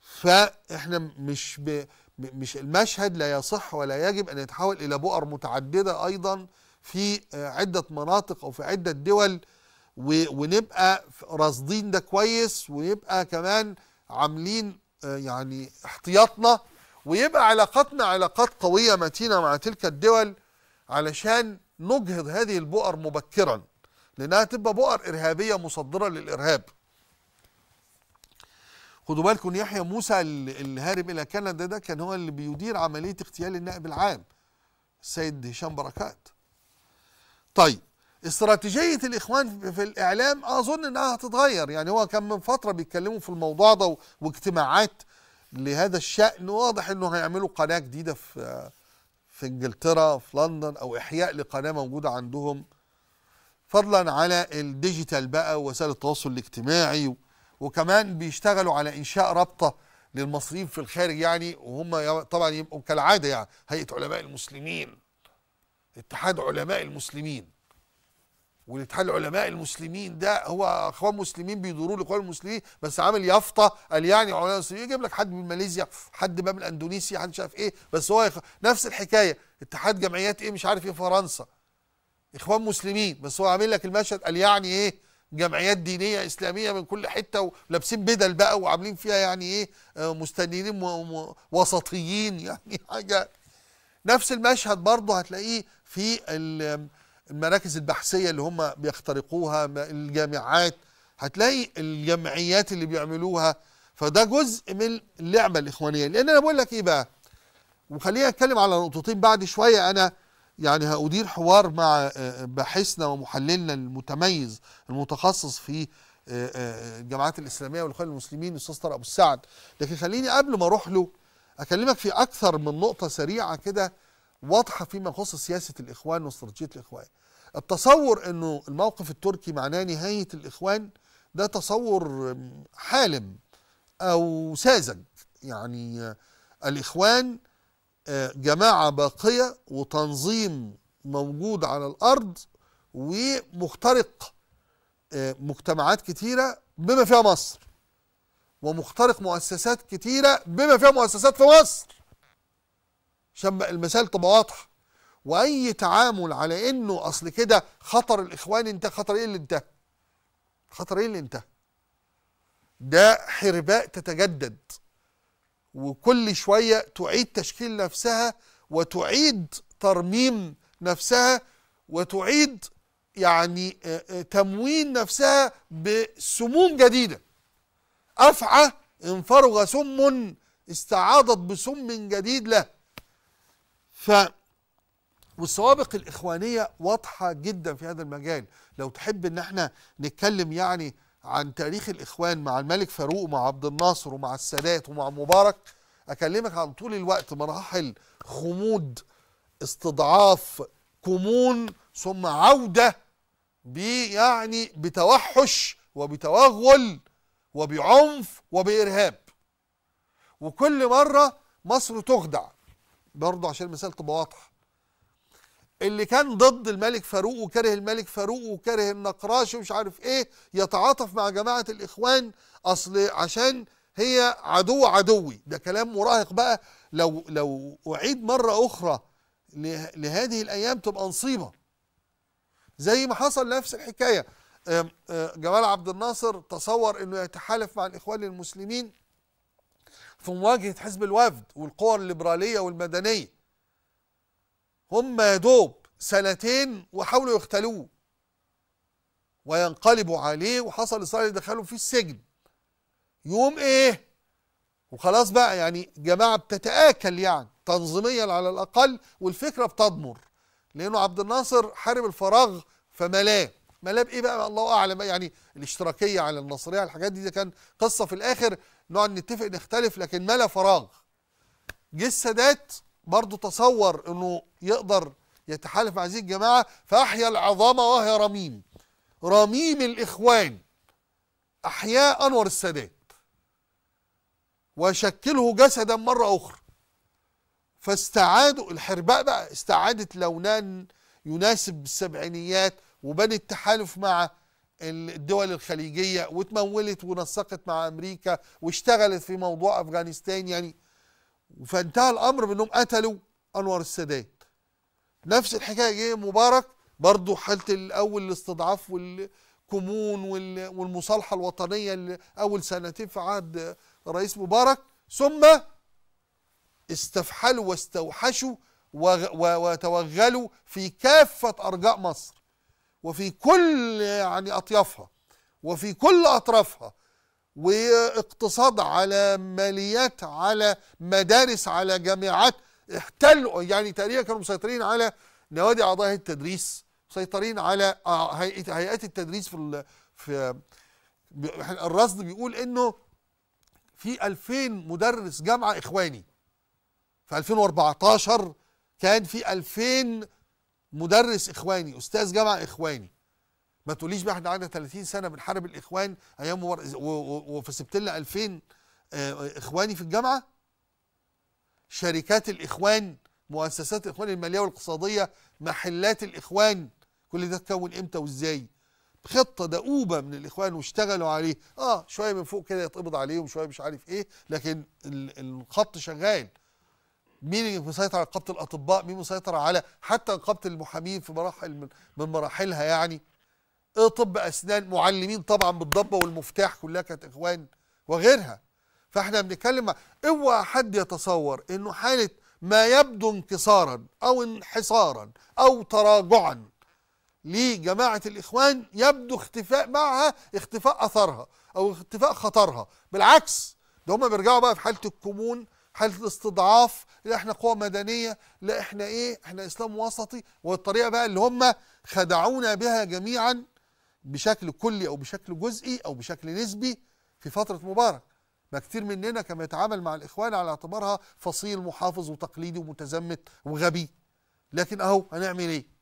فاحنا مش ب... مش المشهد لا يصح ولا يجب ان يتحول الى بؤر متعدده ايضا في عده مناطق او في عده دول ونبقى راصدين ده كويس ويبقى كمان عاملين آه، يعني احتياطنا ويبقى علاقاتنا علاقات قويه متينه مع تلك الدول علشان نجهض هذه البؤر مبكرا لانها تبقى بؤر ارهابيه مصدره للارهاب خدوا بالكم يحيى موسى اللي هارب الى كندا ده كان هو اللي بيدير عمليه اغتيال النائب العام السيد هشام بركات طيب استراتيجية الإخوان في الإعلام أظن إنها هتتغير يعني هو كان من فترة بيتكلموا في الموضوع ده واجتماعات لهذا الشأن واضح إنه هيعملوا قناة جديدة في في انجلترا في لندن او احياء لقناه موجوده عندهم فضلا على الديجيتال بقى ووسائل التواصل الاجتماعي وكمان بيشتغلوا على انشاء رابطه للمصريين في الخارج يعني وهم طبعا يبقوا كالعاده يعني هيئه علماء المسلمين اتحاد علماء المسلمين والاتحاد العلماء المسلمين ده هو اخوان مسلمين بيدوروا لاخوان المسلمين بس عامل يافطه قال يعني علماء المسلمين يجيب لك حد من ماليزيا حد بقى من اندونيسيا حد مش عارف ايه بس هو يخ... نفس الحكايه اتحاد جمعيات ايه مش عارف ايه فرنسا اخوان مسلمين بس هو عامل لك المشهد قال يعني ايه جمعيات دينية إسلامية من كل حتة ولابسين بدل بقى وعاملين فيها يعني إيه آه، مستنيين وسطيين يعني حاجة نفس المشهد برضه هتلاقيه في المراكز البحثيه اللي هم بيخترقوها الجامعات هتلاقي الجمعيات اللي بيعملوها فده جزء من اللعبه الاخوانيه لان انا بقول لك ايه بقى وخليني اتكلم على نقطتين بعد شويه انا يعني هأدير حوار مع آه، باحثنا ومحللنا المتميز المتخصص في آه، آه، الجماعات الإسلامية والإخوان المسلمين الأستاذ طارق أبو السعد لكن خليني قبل ما أروح له أكلمك في أكثر من نقطة سريعة كده واضحة فيما يخص سياسة الإخوان واستراتيجية الإخوان التصور انه الموقف التركي معناه نهايه الاخوان ده تصور حالم او ساذج يعني الاخوان آه، جماعه باقيه وتنظيم موجود على الارض ومخترق آه، مجتمعات كتيره بما فيها مصر ومخترق مؤسسات كتيره بما فيها مؤسسات في مصر عشان المثال تبقى واضحه واي تعامل على انه اصل كده خطر الاخوان انتهى خطر ايه اللي انتهى خطر ايه اللي انتهى ده حرباء تتجدد وكل شويه تعيد تشكيل نفسها وتعيد ترميم نفسها وتعيد يعني آه، آه، تموين نفسها بسموم جديده افعى ان فرغ سم استعاضت بسم جديد له ف والسوابق الإخوانية واضحة جدا في هذا المجال لو تحب أن احنا نتكلم يعني عن تاريخ الإخوان مع الملك فاروق ومع عبد الناصر ومع السادات ومع مبارك أكلمك عن طول الوقت مراحل خمود استضعاف كمون ثم عودة يعني بتوحش وبتوغل وبعنف وبإرهاب وكل مرة مصر تخدع برضه عشان المثال تبقى واضحه اللي كان ضد الملك فاروق وكره الملك فاروق وكره النقراشي ومش عارف ايه يتعاطف مع جماعه الاخوان اصل عشان هي عدو عدوي ده كلام مراهق بقى لو لو اعيد مره اخرى لهذه الايام تبقى نصيبه زي ما حصل نفس الحكايه جمال عبد الناصر تصور انه يتحالف مع الاخوان المسلمين في مواجهه حزب الوفد والقوى الليبراليه والمدنيه هم يا دوب سنتين وحاولوا يختلوه وينقلبوا عليه وحصل إصرار يدخلوا في السجن يوم إيه وخلاص بقى يعني جماعة بتتآكل يعني تنظيميا على الأقل والفكرة بتضمر لأنه عبد الناصر حارب الفراغ فملاه ملاه بإيه بقى الله أعلم يعني الاشتراكية على النصرية الحاجات دي, ده كان قصة في الآخر نقعد نتفق نختلف لكن ملا فراغ جه السادات برضه تصور انه يقدر يتحالف مع هذه الجماعه فاحيا العظمه وهي رميم رميم الاخوان احياء انور السادات وشكله جسدا مره اخرى فاستعادوا الحرباء بقى استعادت لونان يناسب السبعينيات وبنت تحالف مع الدول الخليجيه وتمولت ونسقت مع امريكا واشتغلت في موضوع افغانستان يعني فانتهى الامر بانهم قتلوا انور السادات نفس الحكايه جه مبارك برضه حاله الاول الاستضعاف والكمون والمصالحه الوطنيه اللي اول سنتين في عهد الرئيس مبارك ثم استفحلوا واستوحشوا وتوغلوا في كافه ارجاء مصر وفي كل يعني اطيافها وفي كل اطرافها واقتصاد على ماليات على مدارس على جامعات احتلوا يعني تقريبا كانوا مسيطرين على نوادي اعضاء هيئه التدريس مسيطرين على آه، هيئات التدريس في في الرصد بيقول انه في 2000 مدرس جامعه اخواني في 2014 كان في 2000 مدرس اخواني استاذ جامعه اخواني ما تقوليش بقى احنا قعدنا 30 سنه بنحارب الاخوان ايام و... و... وفي سبتلة آه، 2000 اخواني في الجامعه شركات الاخوان مؤسسات الاخوان الماليه والاقتصاديه محلات الاخوان كل ده اتكون امتى وازاي خطه دؤوبه من الاخوان واشتغلوا عليه اه شويه من فوق كده يتقبض عليهم شويه مش عارف ايه لكن الخط شغال مين اللي مسيطر على نقابه الاطباء مين مسيطر على حتى نقابه المحامين في مراحل من مراحلها يعني طب اسنان معلمين طبعا بالضبه والمفتاح كلها كانت اخوان وغيرها فاحنا بنتكلم اوعى حد يتصور انه حاله ما يبدو انكسارا او انحصارا او تراجعا لجماعه الاخوان يبدو اختفاء معها اختفاء اثرها او اختفاء خطرها بالعكس ده هم بيرجعوا بقى في حاله الكمون حاله الاستضعاف لا احنا قوه مدنيه لا احنا ايه احنا اسلام وسطي والطريقه بقى اللي هم خدعونا بها جميعا بشكل كلي او بشكل جزئي او بشكل نسبي في فتره مبارك ما كتير مننا كان يتعامل مع الاخوان على اعتبارها فصيل محافظ وتقليدي ومتزمت وغبي لكن اهو هنعمل ايه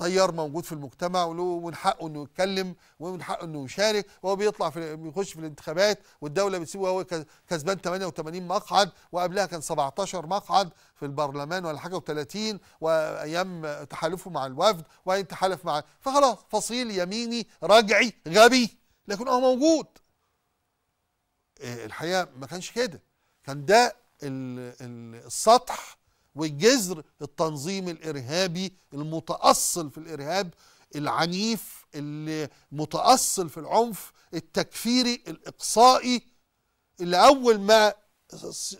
طيار موجود في المجتمع وله من حقه انه يتكلم ومن حقه انه يشارك وهو بيطلع في بيخش في الانتخابات والدوله بتسيبه وهو كسبان 88 مقعد وقبلها كان 17 مقعد في البرلمان ولا حاجه و30 وايام تحالفه مع الوفد وبعدين تحالف مع فخلاص فصيل يميني رجعي غبي لكن هو موجود إيه، الحقيقه ما كانش كده كان ده السطح وجذر التنظيم الارهابي المتاصل في الارهاب العنيف اللي متاصل في العنف التكفيري الاقصائي اللي اول ما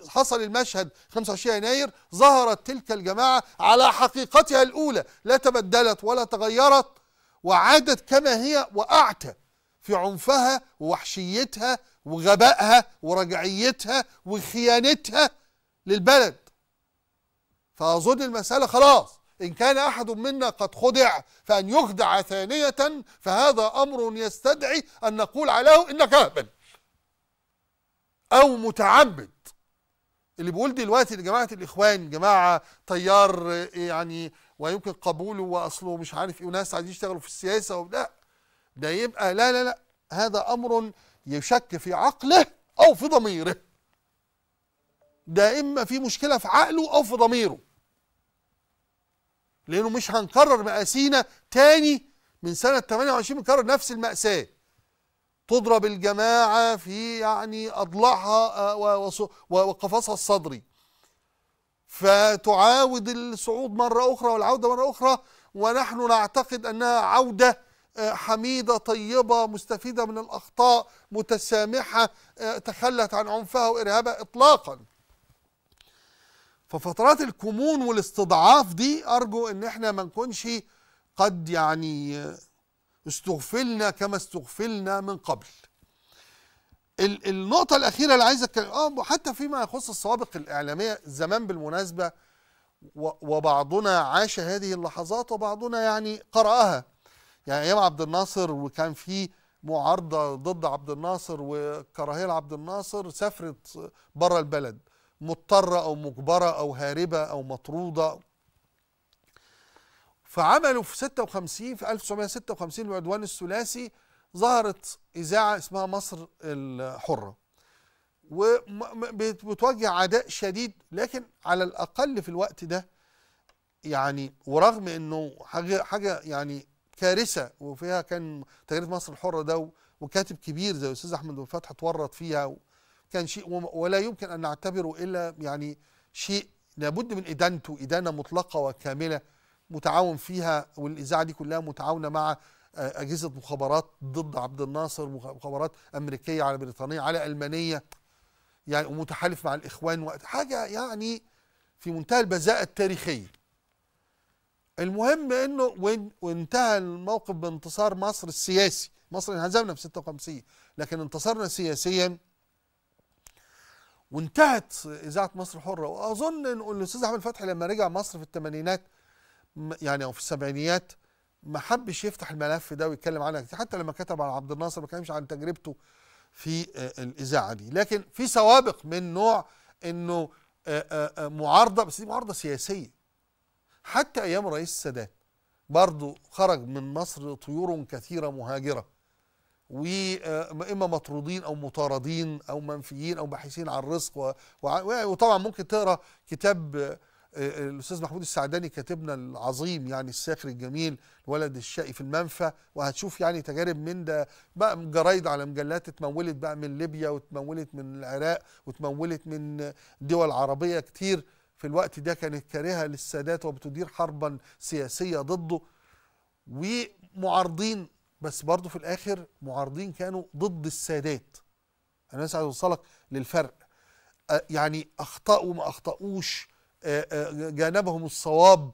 حصل المشهد 25 يناير ظهرت تلك الجماعه على حقيقتها الاولى لا تبدلت ولا تغيرت وعادت كما هي واعتى في عنفها ووحشيتها وغبائها ورجعيتها وخيانتها للبلد فأظن المسألة خلاص إن كان أحد منا قد خدع فأن يخدع ثانية فهذا أمر يستدعي أن نقول عليه إنك أهبل أو متعمد اللي بيقول دلوقتي لجماعة الإخوان جماعة طيار يعني ويمكن قبوله وأصله مش عارف إيه وناس عايزين يشتغلوا في السياسة لا ده يبقى لا لا لا هذا أمر يشك في عقله أو في ضميره ده إما في مشكلة في عقله أو في ضميره لانه مش هنكرر مآسينا تاني من سنة 28 بنكرر نفس المأساة تضرب الجماعة في يعني أضلاعها آه، وقفصها الصدري فتعاود الصعود مرة أخرى والعودة مرة أخرى ونحن نعتقد أنها عودة آه، حميدة طيبة مستفيدة من الأخطاء متسامحة آه، تخلت عن عنفها وإرهابها إطلاقا ففترات الكمون والاستضعاف دي ارجو ان احنا ما نكونش قد يعني استغفلنا كما استغفلنا من قبل النقطه الاخيره اللي عايز اتكلم اه حتى فيما يخص السوابق الاعلاميه زمان بالمناسبه وبعضنا عاش هذه اللحظات وبعضنا يعني قراها يعني ايام عبد الناصر وكان في معارضه ضد عبد الناصر وكراهيه لعبد الناصر سافرت بره البلد مضطرة أو مجبرة أو هاربة أو مطرودة فعملوا في 56 في 1956 العدوان الثلاثي ظهرت إذاعة اسمها مصر الحرة وبتوجه عداء شديد لكن على الأقل في الوقت ده يعني ورغم أنه حاجة, حاجة يعني كارثة وفيها كان تجربة مصر الحرة ده وكاتب كبير زي الأستاذ أحمد فتحي اتورط فيها كان شيء ولا يمكن أن نعتبره إلا يعني شيء لابد من إدانته إدانة مطلقة وكاملة متعاون فيها والإذاعة دي كلها متعاونة مع آه، أجهزة مخابرات ضد عبد الناصر مخابرات أمريكية على بريطانية على ألمانية يعني ومتحالف مع الإخوان وقت حاجة يعني في منتهى البذاءة التاريخية المهم انه وانتهى الموقف بانتصار مصر السياسي مصر انهزمنا في 56 لكن انتصرنا سياسيا وانتهت اذاعه مصر الحره واظن ان الاستاذ احمد فتحي لما رجع مصر في الثمانينات يعني او في السبعينيات ما حبش يفتح الملف ده ويتكلم عنه حتى لما كتب على عبد الناصر ما كانش عن تجربته في آه، الاذاعه دي لكن في سوابق من نوع انه آه، آه، معارضه بس دي معارضه سياسيه حتى ايام الرئيس السادات برضه خرج من مصر طيور كثيره مهاجره واما آه، مطرودين او مطاردين او منفيين او باحثين عن رزق وطبعا ممكن تقرا كتاب آه، آه، الاستاذ محمود السعداني كاتبنا العظيم يعني الساخر الجميل ولد الشقي في المنفى وهتشوف يعني تجارب من ده بقى جرايد على مجلات اتمولت بقى من ليبيا واتمولت من العراق واتمولت من دول عربيه كتير في الوقت ده كانت كارهه للسادات وبتدير حربا سياسيه ضده ومعارضين بس برضه في الاخر معارضين كانوا ضد السادات انا لسه عايز اوصلك للفرق يعني اخطاوا ما اخطاوش جانبهم الصواب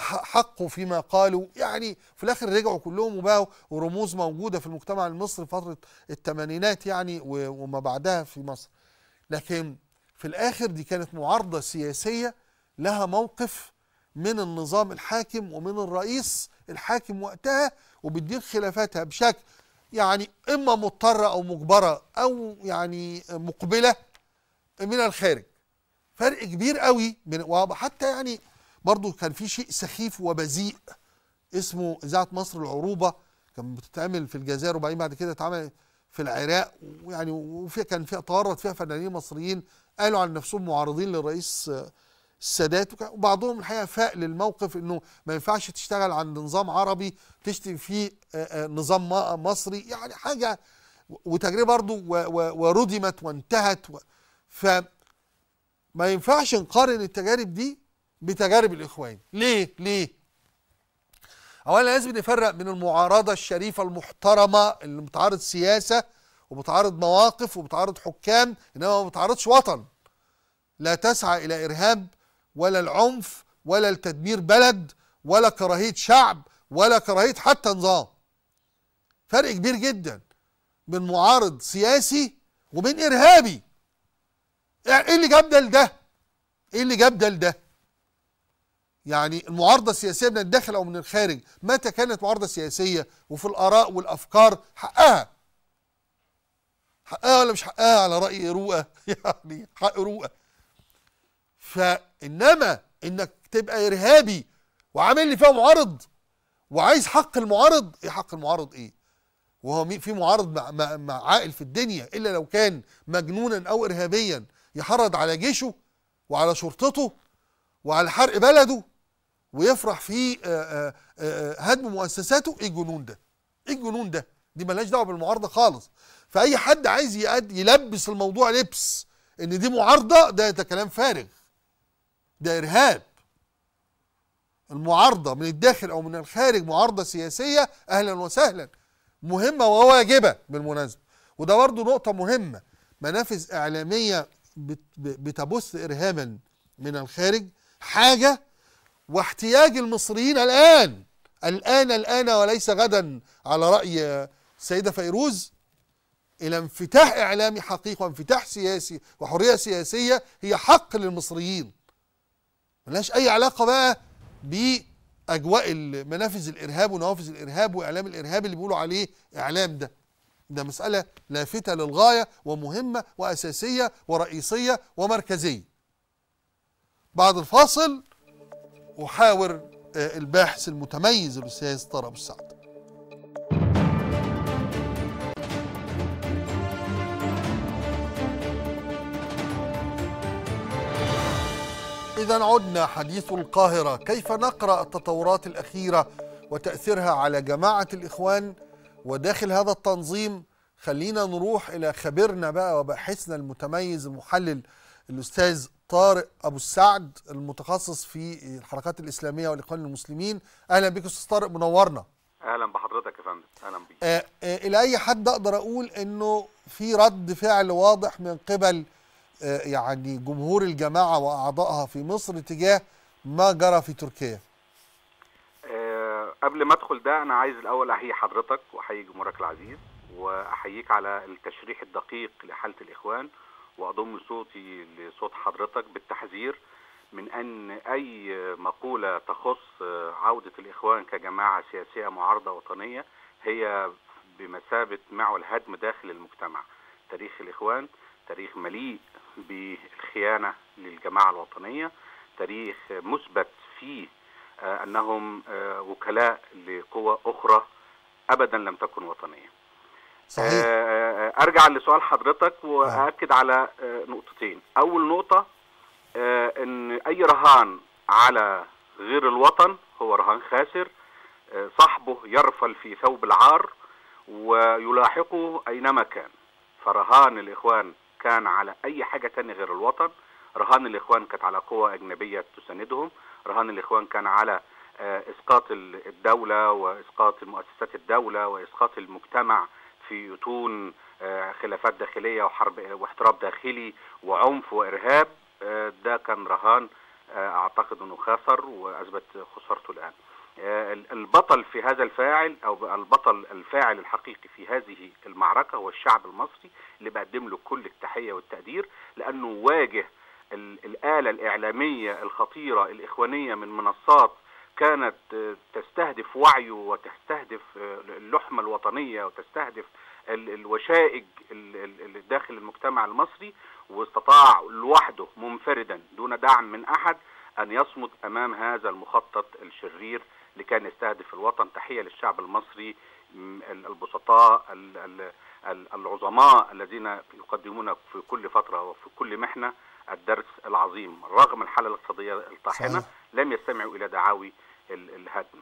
حقوا فيما قالوا يعني في الاخر رجعوا كلهم وبقوا ورموز موجوده في المجتمع المصري فتره الثمانينات يعني وما بعدها في مصر لكن في الاخر دي كانت معارضه سياسيه لها موقف من النظام الحاكم ومن الرئيس الحاكم وقتها وبتدير خلافاتها بشكل يعني إما مضطرة أو مجبرة أو يعني مقبلة من الخارج فرق كبير قوي من وحتى يعني برضو كان في شيء سخيف وبذيء اسمه إذاعة مصر العروبة كان بتتعمل في الجزائر وبعدين بعد كده اتعمل في العراق ويعني وفي كان فيها تورط فيها فنانين مصريين قالوا عن نفسهم معارضين للرئيس السادات وبعضهم الحقيقه فاء للموقف انه ما ينفعش تشتغل عند نظام عربي تشتم فيه آه، آه، نظام مصري يعني حاجه وتجربه برضه وردمت وانتهت و ف ما ينفعش نقارن التجارب دي بتجارب الاخوان ليه ليه اولا لازم نفرق بين المعارضه الشريفه المحترمه اللي بتعارض سياسه وبتعارض مواقف وبتعارض حكام انما ما بتعارضش وطن لا تسعى الى ارهاب ولا العنف ولا التدمير بلد ولا كراهية شعب ولا كراهية حتى نظام فرق كبير جدا بين معارض سياسي وبين إرهابي يعني ايه اللي جاب ده لده؟ ايه اللي جاب ده لده؟ يعني المعارضه السياسيه من الداخل او من الخارج متى كانت معارضه سياسيه وفي الاراء والافكار حقها حقها ولا مش حقها على راي رؤى يعني حق رؤى ف انما انك تبقى ارهابي وعامل لي فيها معارض وعايز حق المعارض ايه حق المعارض ايه وهو في معارض مع, مع, مع عاقل في الدنيا الا لو كان مجنونا او ارهابيا يحرض على جيشه وعلى شرطته وعلى حرق بلده ويفرح في هدم مؤسساته ايه الجنون ده ايه الجنون ده دي ملهاش دعوه بالمعارضه خالص فاي حد عايز يلبس الموضوع لبس ان دي معارضه ده ده كلام فارغ ده إرهاب المعارضة من الداخل أو من الخارج معارضة سياسية أهلا وسهلا مهمة وواجبة بالمناسبة وده برضه نقطة مهمة منافذ إعلامية بتبث إرهابا من الخارج حاجة واحتياج المصريين الآن الآن الآن وليس غدا على رأي السيدة فيروز إلى انفتاح إعلامي حقيقي وانفتاح سياسي وحرية سياسية هي حق للمصريين ملهاش اي علاقه بقى باجواء منافذ الارهاب ونوافذ الارهاب واعلام الارهاب اللي بيقولوا عليه اعلام ده ده مساله لافته للغايه ومهمه واساسيه ورئيسيه ومركزيه بعد الفاصل احاور آه، الباحث المتميز الاستاذ طرب السعد إذا عدنا حديث القاهرة كيف نقرأ التطورات الأخيرة وتأثيرها على جماعة الإخوان وداخل هذا التنظيم خلينا نروح إلى خبيرنا بقى وباحثنا المتميز المحلل الأستاذ طارق أبو السعد المتخصص في الحركات الإسلامية والإخوان المسلمين أهلا بك أستاذ طارق منورنا اهلا بحضرتك يا فندم اهلا بيك آه، آه، الى اي حد اقدر اقول انه في رد فعل واضح من قبل آه، يعني جمهور الجماعة وأعضائها في مصر تجاه ما جرى في تركيا آه، قبل ما ادخل ده انا عايز الاول احيي حضرتك واحيي جمهورك العزيز واحييك على التشريح الدقيق لحاله الاخوان واضم صوتي لصوت حضرتك بالتحذير من ان اي مقوله تخص عوده الاخوان كجماعه سياسيه معارضه وطنيه هي بمثابه معول هدم داخل المجتمع تاريخ الاخوان تاريخ مليء بالخيانة للجماعة الوطنية تاريخ مثبت فيه آه، أنهم آه، وكلاء لقوى أخرى أبدا لم تكن وطنية صحيح. آه، أرجع لسؤال حضرتك وأكد على نقطتين أول نقطة أن أي رهان على غير الوطن هو رهان خاسر صاحبه يرفل في ثوب العار ويلاحقه أينما كان فرهان الإخوان كان على أي حاجة تانية غير الوطن رهان الإخوان كانت على قوى أجنبية تساندهم رهان الإخوان كان على آه، إسقاط الدولة وإسقاط مؤسسات الدولة وإسقاط المجتمع في يتون آه، خلافات داخلية وحرب آه، واحتراب داخلي وعنف وإرهاب ده كان رهان أعتقد أنه خسر وأثبت خسارته الآن آه، البطل في هذا الفاعل او البطل الفاعل الحقيقي في هذه المعركه هو الشعب المصري اللي بقدم له كل التحيه والتقدير لانه واجه الاله الاعلاميه الخطيره الاخوانيه من منصات كانت آه، تستهدف وعيه وتستهدف آه، اللحمه الوطنيه وتستهدف الوشائج داخل المجتمع المصري واستطاع لوحده منفردا دون دعم من احد ان يصمد امام هذا المخطط الشرير لكان يستهدف الوطن تحيه للشعب المصري البسطاء العظماء الذين يقدمون في كل فتره وفي كل محنه الدرس العظيم رغم الحاله الاقتصاديه الطاحنه لم يستمعوا الى دعاوي الهدم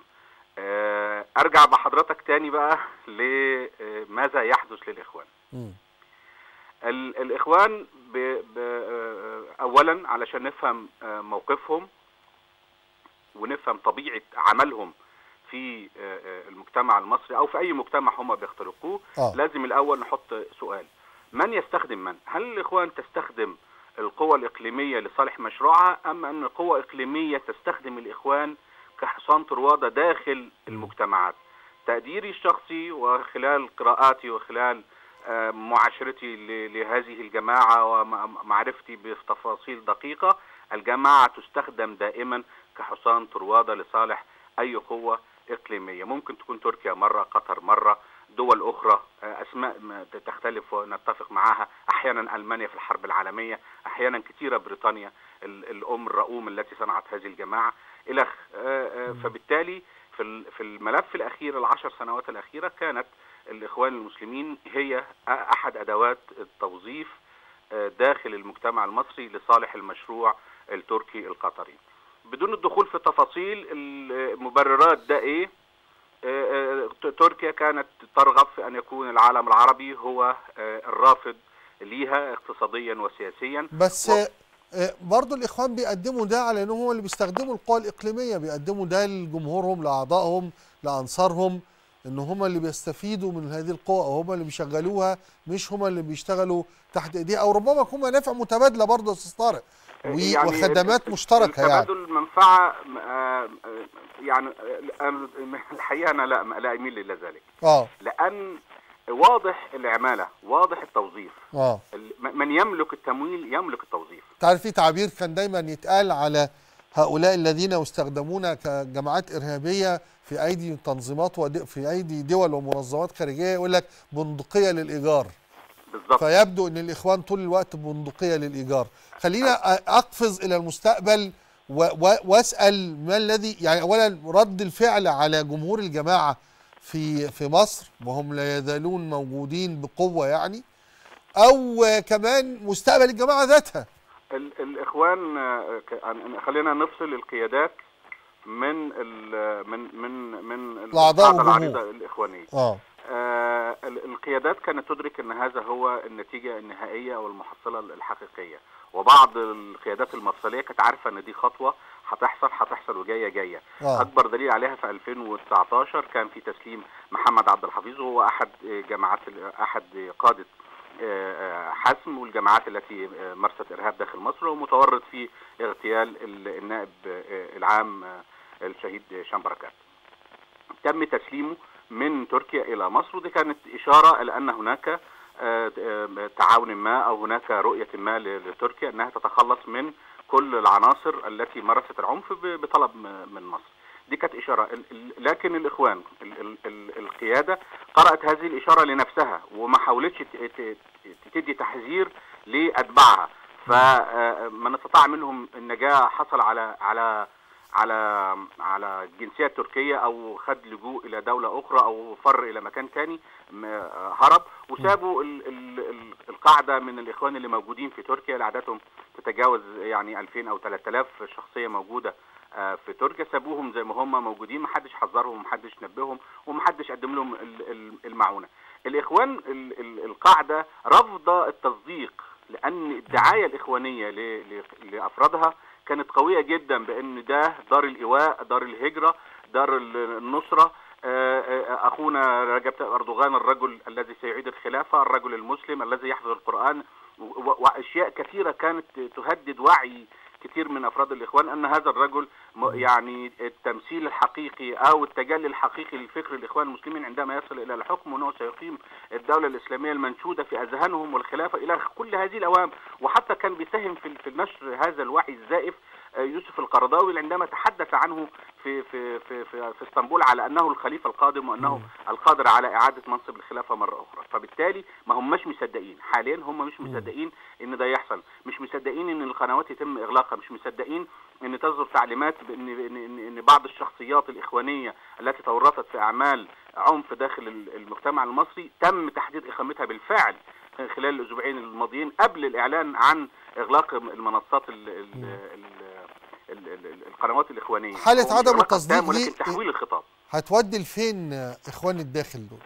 آه، ارجع بحضرتك تاني بقى لماذا آه، يحدث للاخوان الاخوان آه، اولا علشان نفهم موقفهم ونفهم طبيعه عملهم في آه، آه، المجتمع المصري او في اي مجتمع هم بيخترقوه أوه. لازم الاول نحط سؤال من يستخدم من هل الاخوان تستخدم القوى الاقليميه لصالح مشروعها ام ان قوى اقليميه تستخدم الاخوان كحصان طرواده داخل المجتمعات تقديري الشخصي وخلال قراءاتي وخلال آه، معاشرتي لهذه الجماعه ومعرفتي بتفاصيل دقيقه الجماعه تستخدم دائما كحصان طروادة لصالح أي قوة إقليمية ممكن تكون تركيا مرة قطر مرة دول أخرى آه، أسماء تختلف ونتفق معها أحيانا ألمانيا في الحرب العالمية أحيانا كثيرة بريطانيا الأم الرؤوم التي صنعت هذه الجماعة إلى آه، آه، فبالتالي في الملف الأخير العشر سنوات الأخيرة كانت الإخوان المسلمين هي أحد أدوات التوظيف داخل المجتمع المصري لصالح المشروع التركي القطري بدون الدخول في تفاصيل المبررات ده ايه آه، آه، تركيا كانت ترغب في ان يكون العالم العربي هو آه، الرافض ليها اقتصاديا وسياسيا بس و... برضه الاخوان بيقدموا ده على ان هم اللي بيستخدموا القوى الاقليميه بيقدموا ده لجمهورهم لاعضائهم لانصارهم ان هم اللي بيستفيدوا من هذه القوى او هم اللي بيشغلوها مش هم اللي بيشتغلوا تحت ايديها او ربما يكون منافع متبادله برضه يا استاذ طارق يعني وخدمات مشتركه يعني تبادل منفعه آه، يعني آه، آه، الحقيقه انا لا لا اميل الى ذلك اه لان واضح العماله واضح التوظيف اه من يملك التمويل يملك التوظيف تعرف في تعبير كان دايما يتقال على هؤلاء الذين يستخدمون كجماعات ارهابيه في ايدي تنظيمات في ايدي دول ومنظمات خارجيه يقول لك بندقيه للايجار بالظبط فيبدو ان الاخوان طول الوقت بندقيه للايجار خلينا اقفز الى المستقبل واسال ما الذي يعني اولا رد الفعل على جمهور الجماعه في في مصر وهم لا يزالون موجودين بقوه يعني او كمان مستقبل الجماعه ذاتها الاخوان يعني خلينا نفصل القيادات من ال من من من الاعضاء العريضه الاخوانيه اه آه القيادات كانت تدرك ان هذا هو النتيجه النهائيه او المحصله الحقيقيه وبعض القيادات المفصليه كانت عارفه ان دي خطوه هتحصل هتحصل وجايه جايه آه. اكبر دليل عليها في 2019 كان في تسليم محمد عبد الحفيظ وهو احد جماعات احد قاده آه، آه، حسم والجماعات التي آه، مارست ارهاب داخل مصر ومتورط في اغتيال النائب العام الشهيد شامبركات تم تسليمه من تركيا الى مصر ودي كانت اشاره لان هناك آه، آه، تعاون ما او هناك رؤيه ما لتركيا انها تتخلص من كل العناصر التي مارست العنف بطلب من مصر. دي كانت اشاره لكن الاخوان القياده قرات هذه الاشاره لنفسها وما حاولتش تدي تحذير لاتباعها فمن آه، استطاع منهم النجاه حصل على على على على الجنسيه التركيه او خد لجوء الى دوله اخرى او فر الى مكان ثاني آه، هرب وسابوا القاعده من الاخوان اللي موجودين في تركيا اللي عددهم تتجاوز يعني 2000 او 3000 شخصيه موجوده آه، في تركيا سابوهم زي ما هم موجودين ما حدش حذرهم حدش نبههم وما حدش قدم لهم المعونه الاخوان القاعده رفض التصديق لان الدعايه الاخوانيه لافرادها كانت قويه جدا بان ده دار الايواء دار الهجره دار النصره آه، آه، اخونا رجب اردوغان الرجل الذي سيعيد الخلافه الرجل المسلم الذي يحفظ القران واشياء كثيره كانت تهدد وعي كثير من افراد الاخوان ان هذا الرجل يعني التمثيل الحقيقي او التجلي الحقيقي لفكر الاخوان المسلمين عندما يصل الى الحكم وانه سيقيم الدوله الاسلاميه المنشوده في اذهانهم والخلافه الى كل هذه الاوهام وحتى كان بيساهم في نشر هذا الوعي الزائف يوسف القرضاوي عندما تحدث عنه في في في في, في اسطنبول على انه الخليفه القادم وانه القادر على اعاده منصب الخلافه مره اخرى فبالتالي ما هماش مصدقين حاليا هم مش مصدقين ان ده يحصل مش مصدقين ان القنوات يتم اغلاقها مش مصدقين ان تصدر تعليمات بان ان, إن بعض الشخصيات الاخوانيه التي تورطت في اعمال عنف داخل المجتمع المصري تم تحديد اقامتها بالفعل خلال الاسبوعين الماضيين قبل الاعلان عن اغلاق المنصات القنوات الاخوانيه حاله عدم التصديق دي تحويل الخطاب هتودي لفين اخوان الداخل دول؟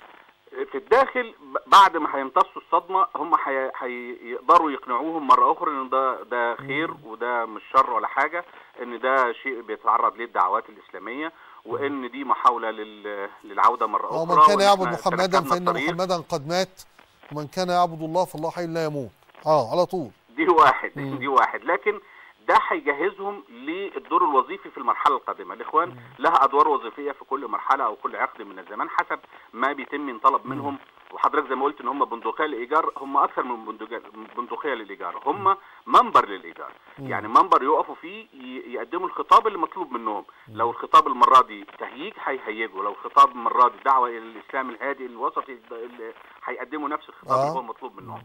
في الداخل بعد ما هيمتصوا الصدمه هم هيقدروا يقنعوهم مره اخرى ان ده ده خير وده مش شر ولا حاجه ان ده شيء بيتعرض ليه الدعوات الاسلاميه وان دي محاوله للعوده مره اخرى ومن كان يعبد محمدا فان محمدا قد مات ومن كان يعبد الله فالله حي لا يموت اه على طول دي واحد مم. دي واحد لكن ده هيجهزهم للدور الوظيفي في المرحله القادمه الاخوان لها ادوار وظيفيه في كل مرحله او كل عقد من الزمان حسب ما بيتم من طلب منهم وحضرتك زي ما قلت ان هم بندقيه للايجار هم اكثر من بندقيه للايجار هم منبر للايجار يعني منبر يقفوا فيه يقدموا الخطاب اللي مطلوب منهم لو الخطاب المره دي تهييج هيهيجوا لو الخطاب المره دي دعوه الى الاسلام الهادئ الوسطي هيقدموا نفس الخطاب اللي آه. هو مطلوب منهم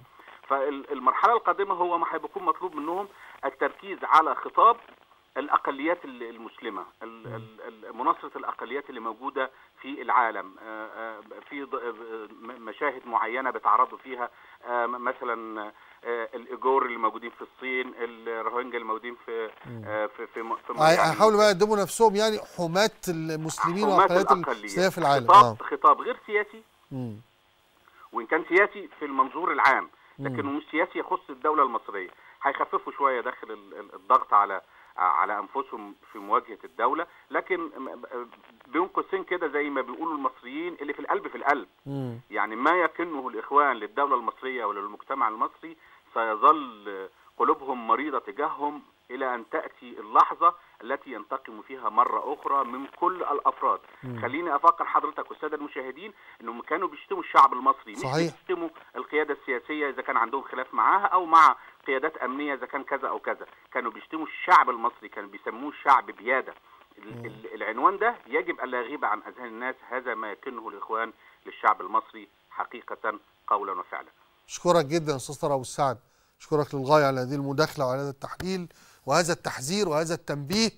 فالمرحله القادمه هو ما هيكون مطلوب منهم التركيز على خطاب الاقليات المسلمه مناصره الاقليات اللي موجوده في العالم آه، آه، في آه، مشاهد معينه بتعرضوا فيها مثلا الايجور اللي موجودين في الصين الروهينجا اللي موجودين في في في, هيحاولوا يعني بقى يقدموا نفسهم يعني حماة المسلمين واقليات المسلميه في العالم خطاب, آه. خطاب غير سياسي وان كان سياسي في المنظور العام لكنه مش سياسي يخص الدوله المصريه هيخففوا شويه داخل الضغط على على انفسهم في مواجهه الدوله لكن بين قوسين كده زي ما بيقولوا المصريين اللي في القلب في القلب يعني ما يكنه الاخوان للدوله المصريه وللمجتمع المصري سيظل قلوبهم مريضه تجاههم الى ان تاتي اللحظه التي ينتقم فيها مرة أخرى من كل الأفراد مم. خليني أفكر حضرتك والسادة المشاهدين أنهم كانوا بيشتموا الشعب المصري صحيح. مش بيشتموا القيادة السياسية إذا كان عندهم خلاف معاها أو مع قيادات أمنية إذا كان كذا أو كذا كانوا بيشتموا الشعب المصري كانوا بيسموه شعب بيادة العنوان ده يجب ألا يغيب عن أذهان الناس هذا ما يكنه الإخوان للشعب المصري حقيقة قولا وفعلا أشكرك جدا أستاذ أبو السعد أشكرك للغاية على هذه المداخلة وعلى هذا التحليل وهذا التحذير وهذا التنبيه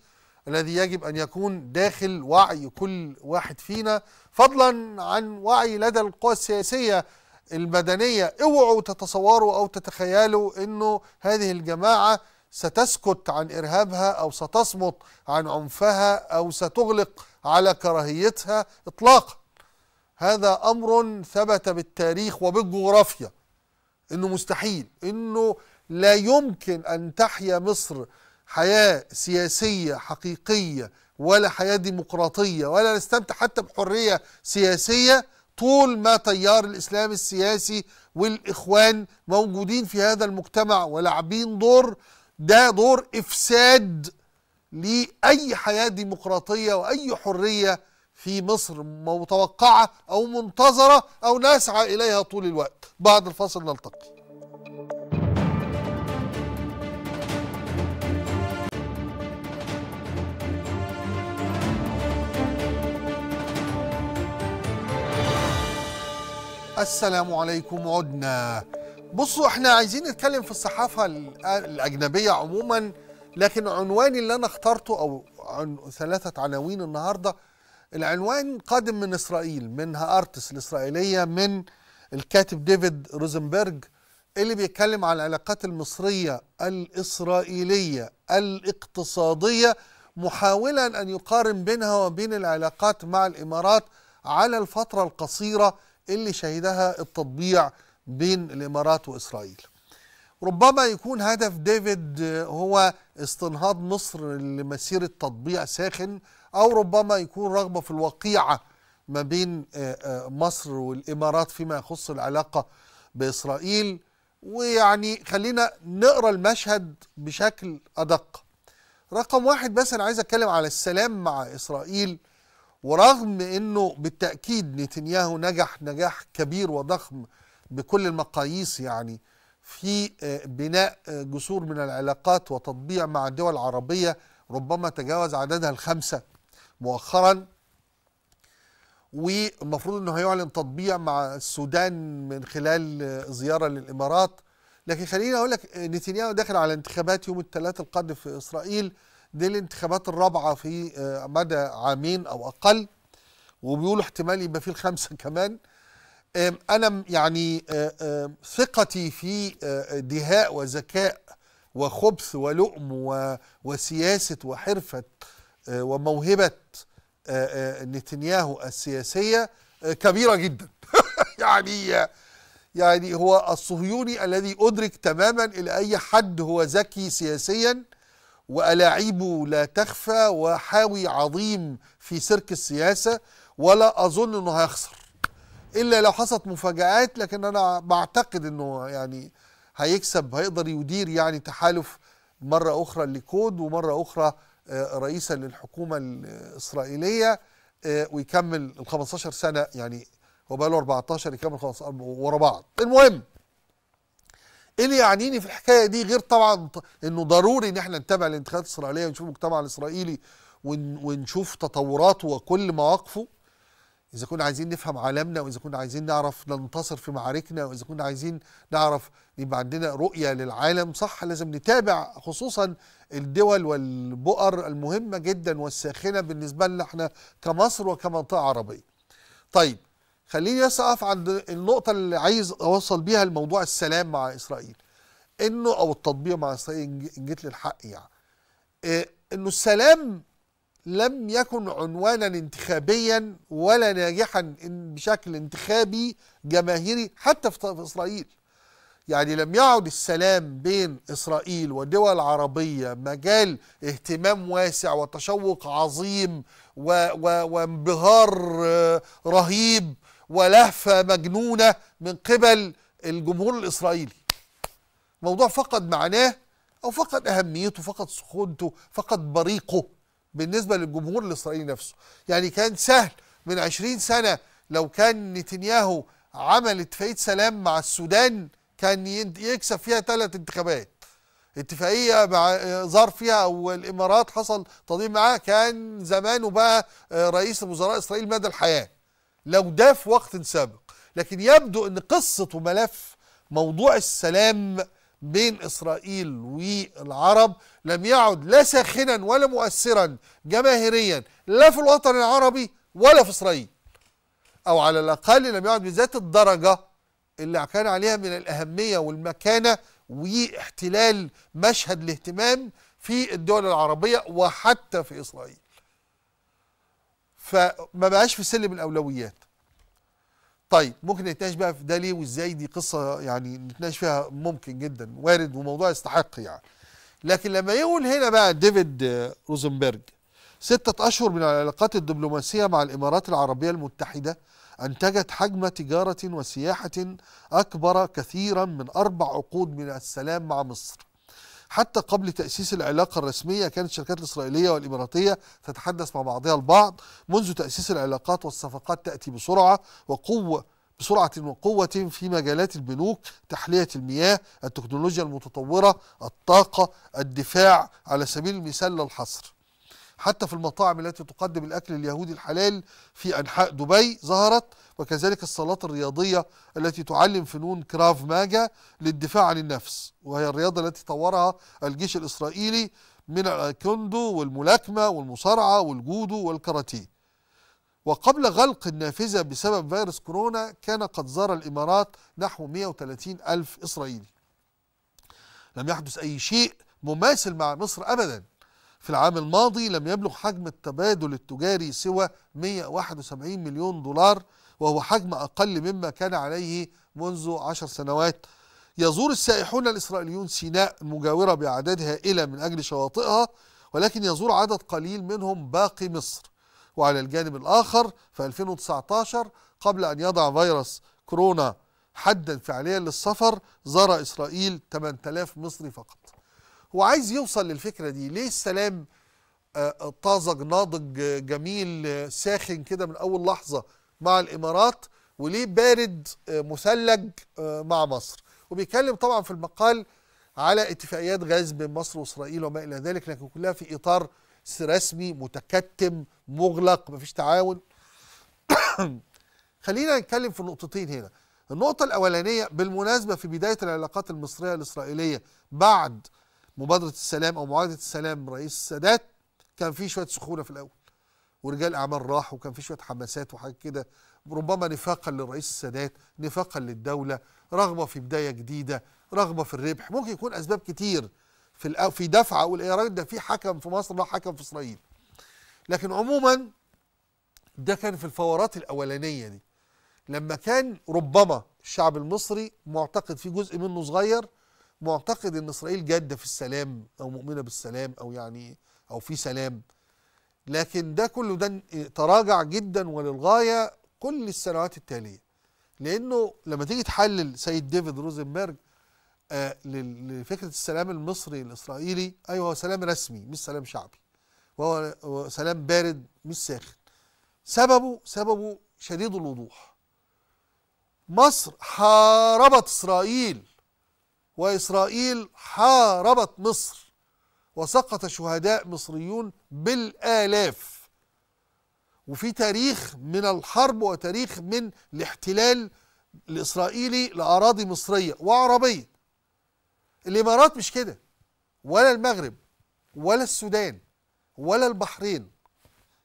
الذي يجب ان يكون داخل وعي كل واحد فينا فضلا عن وعي لدى القوى السياسيه المدنيه اوعوا تتصوروا او تتخيلوا انه هذه الجماعه ستسكت عن ارهابها او ستصمت عن عنفها او ستغلق على كراهيتها اطلاقا هذا امر ثبت بالتاريخ وبالجغرافيا انه مستحيل انه لا يمكن أن تحيا مصر حياة سياسية حقيقية ولا حياة ديمقراطية ولا نستمتع حتى بحرية سياسية طول ما تيار الإسلام السياسي والإخوان موجودين في هذا المجتمع ولاعبين دور ده دور إفساد لأي حياة ديمقراطية وأي حرية في مصر متوقعة أو منتظرة أو نسعى إليها طول الوقت بعد الفاصل نلتقي السلام عليكم عدنا بصوا احنا عايزين نتكلم في الصحافة الأجنبية عموما لكن عنواني اللي أنا اخترته أو عن ثلاثة عناوين النهاردة العنوان قادم من إسرائيل من هارتس الإسرائيلية من الكاتب ديفيد روزنبرج اللي بيتكلم على العلاقات المصرية الإسرائيلية الاقتصادية محاولا أن يقارن بينها وبين العلاقات مع الإمارات على الفترة القصيرة اللي شهدها التطبيع بين الإمارات وإسرائيل ربما يكون هدف ديفيد هو استنهاض مصر لمسيرة تطبيع ساخن أو ربما يكون رغبة في الوقيعة ما بين آه، آه، مصر والإمارات فيما يخص العلاقة بإسرائيل ويعني خلينا نقرأ المشهد بشكل أدق رقم واحد بس أنا عايز أتكلم على السلام مع إسرائيل ورغم انه بالتاكيد نتنياهو نجح نجاح كبير وضخم بكل المقاييس يعني في آه، بناء آه، جسور من العلاقات وتطبيع مع الدول العربيه ربما تجاوز عددها الخمسه مؤخرا والمفروض انه هيعلن تطبيع مع السودان من خلال آه، زياره للامارات لكن خليني اقول لك نتنياهو داخل على انتخابات يوم الثلاث القادم في اسرائيل دي الانتخابات الرابعة في آه، مدى عامين أو أقل وبيقولوا احتمال يبقى في الخمسة كمان أنا يعني آه، ثقتي في آه، دهاء وذكاء وخبث ولؤم وسياسة وحرفة وموهبة نتنياهو السياسية كبيرة جدا يعني يعني هو الصهيوني الذي أدرك تماما إلى أي حد هو ذكي سياسيا وألاعيبه لا تخفى وحاوي عظيم في سيرك السياسة ولا أظن أنه هيخسر إلا لو حصلت مفاجآت لكن أنا بعتقد أنه يعني هيكسب هيقدر يدير يعني تحالف مرة أخرى لكود ومرة أخرى آه، رئيسا للحكومة الإسرائيلية آه، ويكمل ال 15 سنة يعني هو بقى له 14 يكمل 15 ورا بعض المهم ايه اللي يعنيني في الحكايه دي غير طبعا انه ضروري ان احنا نتابع الانتخابات الاسرائيليه ونشوف المجتمع الاسرائيلي ونشوف تطوراته وكل مواقفه اذا كنا عايزين نفهم عالمنا واذا كنا عايزين نعرف ننتصر في معاركنا واذا كنا عايزين نعرف يبقى عندنا رؤيه للعالم صح لازم نتابع خصوصا الدول والبؤر المهمه جدا والساخنه بالنسبه لنا احنا كمصر وكمنطقه عربيه. طيب خليني بس اقف عند النقطه اللي عايز اوصل بيها لموضوع السلام مع اسرائيل انه او التطبيع مع اسرائيل ان جيت للحق يعني إيه انه السلام لم يكن عنوانا انتخابيا ولا ناجحا بشكل انتخابي جماهيري حتى في اسرائيل يعني لم يعد السلام بين اسرائيل ودول عربيه مجال اهتمام واسع وتشوق عظيم و و وانبهار آه، رهيب ولهفة مجنونة من قبل الجمهور الإسرائيلي موضوع فقد معناه أو فقد أهميته فقد سخونته فقد بريقه بالنسبة للجمهور الإسرائيلي نفسه يعني كان سهل من عشرين سنة لو كان نتنياهو عمل اتفاقية سلام مع السودان كان يكسب فيها ثلاث انتخابات اتفاقية مع زار فيها أو الإمارات حصل تضييع معاه كان زمانه بقى آه، رئيس وزراء إسرائيل مدى الحياة لو ده في وقت سابق لكن يبدو ان قصه وملف موضوع السلام بين اسرائيل والعرب لم يعد لا ساخنا ولا مؤثرا جماهيريا لا في الوطن العربي ولا في اسرائيل او على الاقل لم يعد بذات الدرجه اللي كان عليها من الاهميه والمكانه واحتلال مشهد الاهتمام في الدول العربيه وحتى في اسرائيل فما بقاش في سلم الاولويات طيب ممكن نتناقش بقى في ده ليه وازاي دي قصه يعني نتناقش فيها ممكن جدا وارد وموضوع يستحق يعني لكن لما يقول هنا بقى ديفيد روزنبرج ستة أشهر من العلاقات الدبلوماسية مع الإمارات العربية المتحدة أنتجت حجم تجارة وسياحة أكبر كثيرا من أربع عقود من السلام مع مصر حتى قبل تأسيس العلاقة الرسمية كانت الشركات الإسرائيلية والإماراتية تتحدث مع بعضها البعض منذ تأسيس العلاقات والصفقات تأتي بسرعة وقوة بسرعة وقوة في مجالات البنوك تحلية المياه التكنولوجيا المتطورة الطاقة الدفاع على سبيل المثال للحصر حتى في المطاعم التي تقدم الأكل اليهودي الحلال في أنحاء دبي ظهرت وكذلك الصالات الرياضية التي تعلم فنون كراف ماجا للدفاع عن النفس وهي الرياضة التي طورها الجيش الإسرائيلي من الكوندو والملاكمة والمصارعة والجودو والكاراتيه وقبل غلق النافذة بسبب فيروس كورونا كان قد زار الإمارات نحو 130 ألف إسرائيلي لم يحدث أي شيء مماثل مع مصر أبدا في العام الماضي لم يبلغ حجم التبادل التجاري سوى 171 مليون دولار وهو حجم أقل مما كان عليه منذ عشر سنوات يزور السائحون الإسرائيليون سيناء المجاورة بأعداد هائلة من أجل شواطئها ولكن يزور عدد قليل منهم باقي مصر وعلى الجانب الآخر في 2019 قبل أن يضع فيروس كورونا حدا فعليا للسفر زار إسرائيل 8000 مصري فقط هو عايز يوصل للفكره دي ليه السلام آه، آه، طازج ناضج جميل ساخن كده من اول لحظه مع الامارات وليه بارد آه، مثلج مع مصر وبيتكلم طبعا في المقال على اتفاقيات غاز بين مصر واسرائيل وما الى ذلك لكن كلها في اطار رسمي متكتم مغلق مفيش تعاون خلينا نتكلم في نقطتين هنا النقطة الأولانية بالمناسبة في بداية العلاقات المصرية الإسرائيلية بعد مبادره السلام او معاهده السلام رئيس السادات كان في شويه سخونه في الاول ورجال اعمال راحوا وكان في شويه حماسات وحاجات كده ربما نفاقا للرئيس السادات نفاقا للدوله رغبه في بدايه جديده رغبه في الربح ممكن يكون اسباب كتير في في دفعه اقول يا راجل ده في حكم في مصر راح حكم في اسرائيل لكن عموما ده كان في الفورات الاولانيه دي لما كان ربما الشعب المصري معتقد في جزء منه صغير معتقد ان اسرائيل جاده في السلام او مؤمنه بالسلام او يعني او في سلام لكن ده كله ده تراجع جدا وللغايه كل السنوات التاليه لانه لما تيجي تحلل سيد ديفيد روزنبرج آه لفكره السلام المصري الاسرائيلي ايوه هو سلام رسمي مش سلام شعبي وهو سلام بارد مش ساخن سببه سببه شديد الوضوح مصر حاربت اسرائيل وإسرائيل حاربت مصر وسقط شهداء مصريون بالآلاف وفي تاريخ من الحرب وتاريخ من الاحتلال الإسرائيلي لأراضي مصرية وعربية الإمارات مش كده ولا المغرب ولا السودان ولا البحرين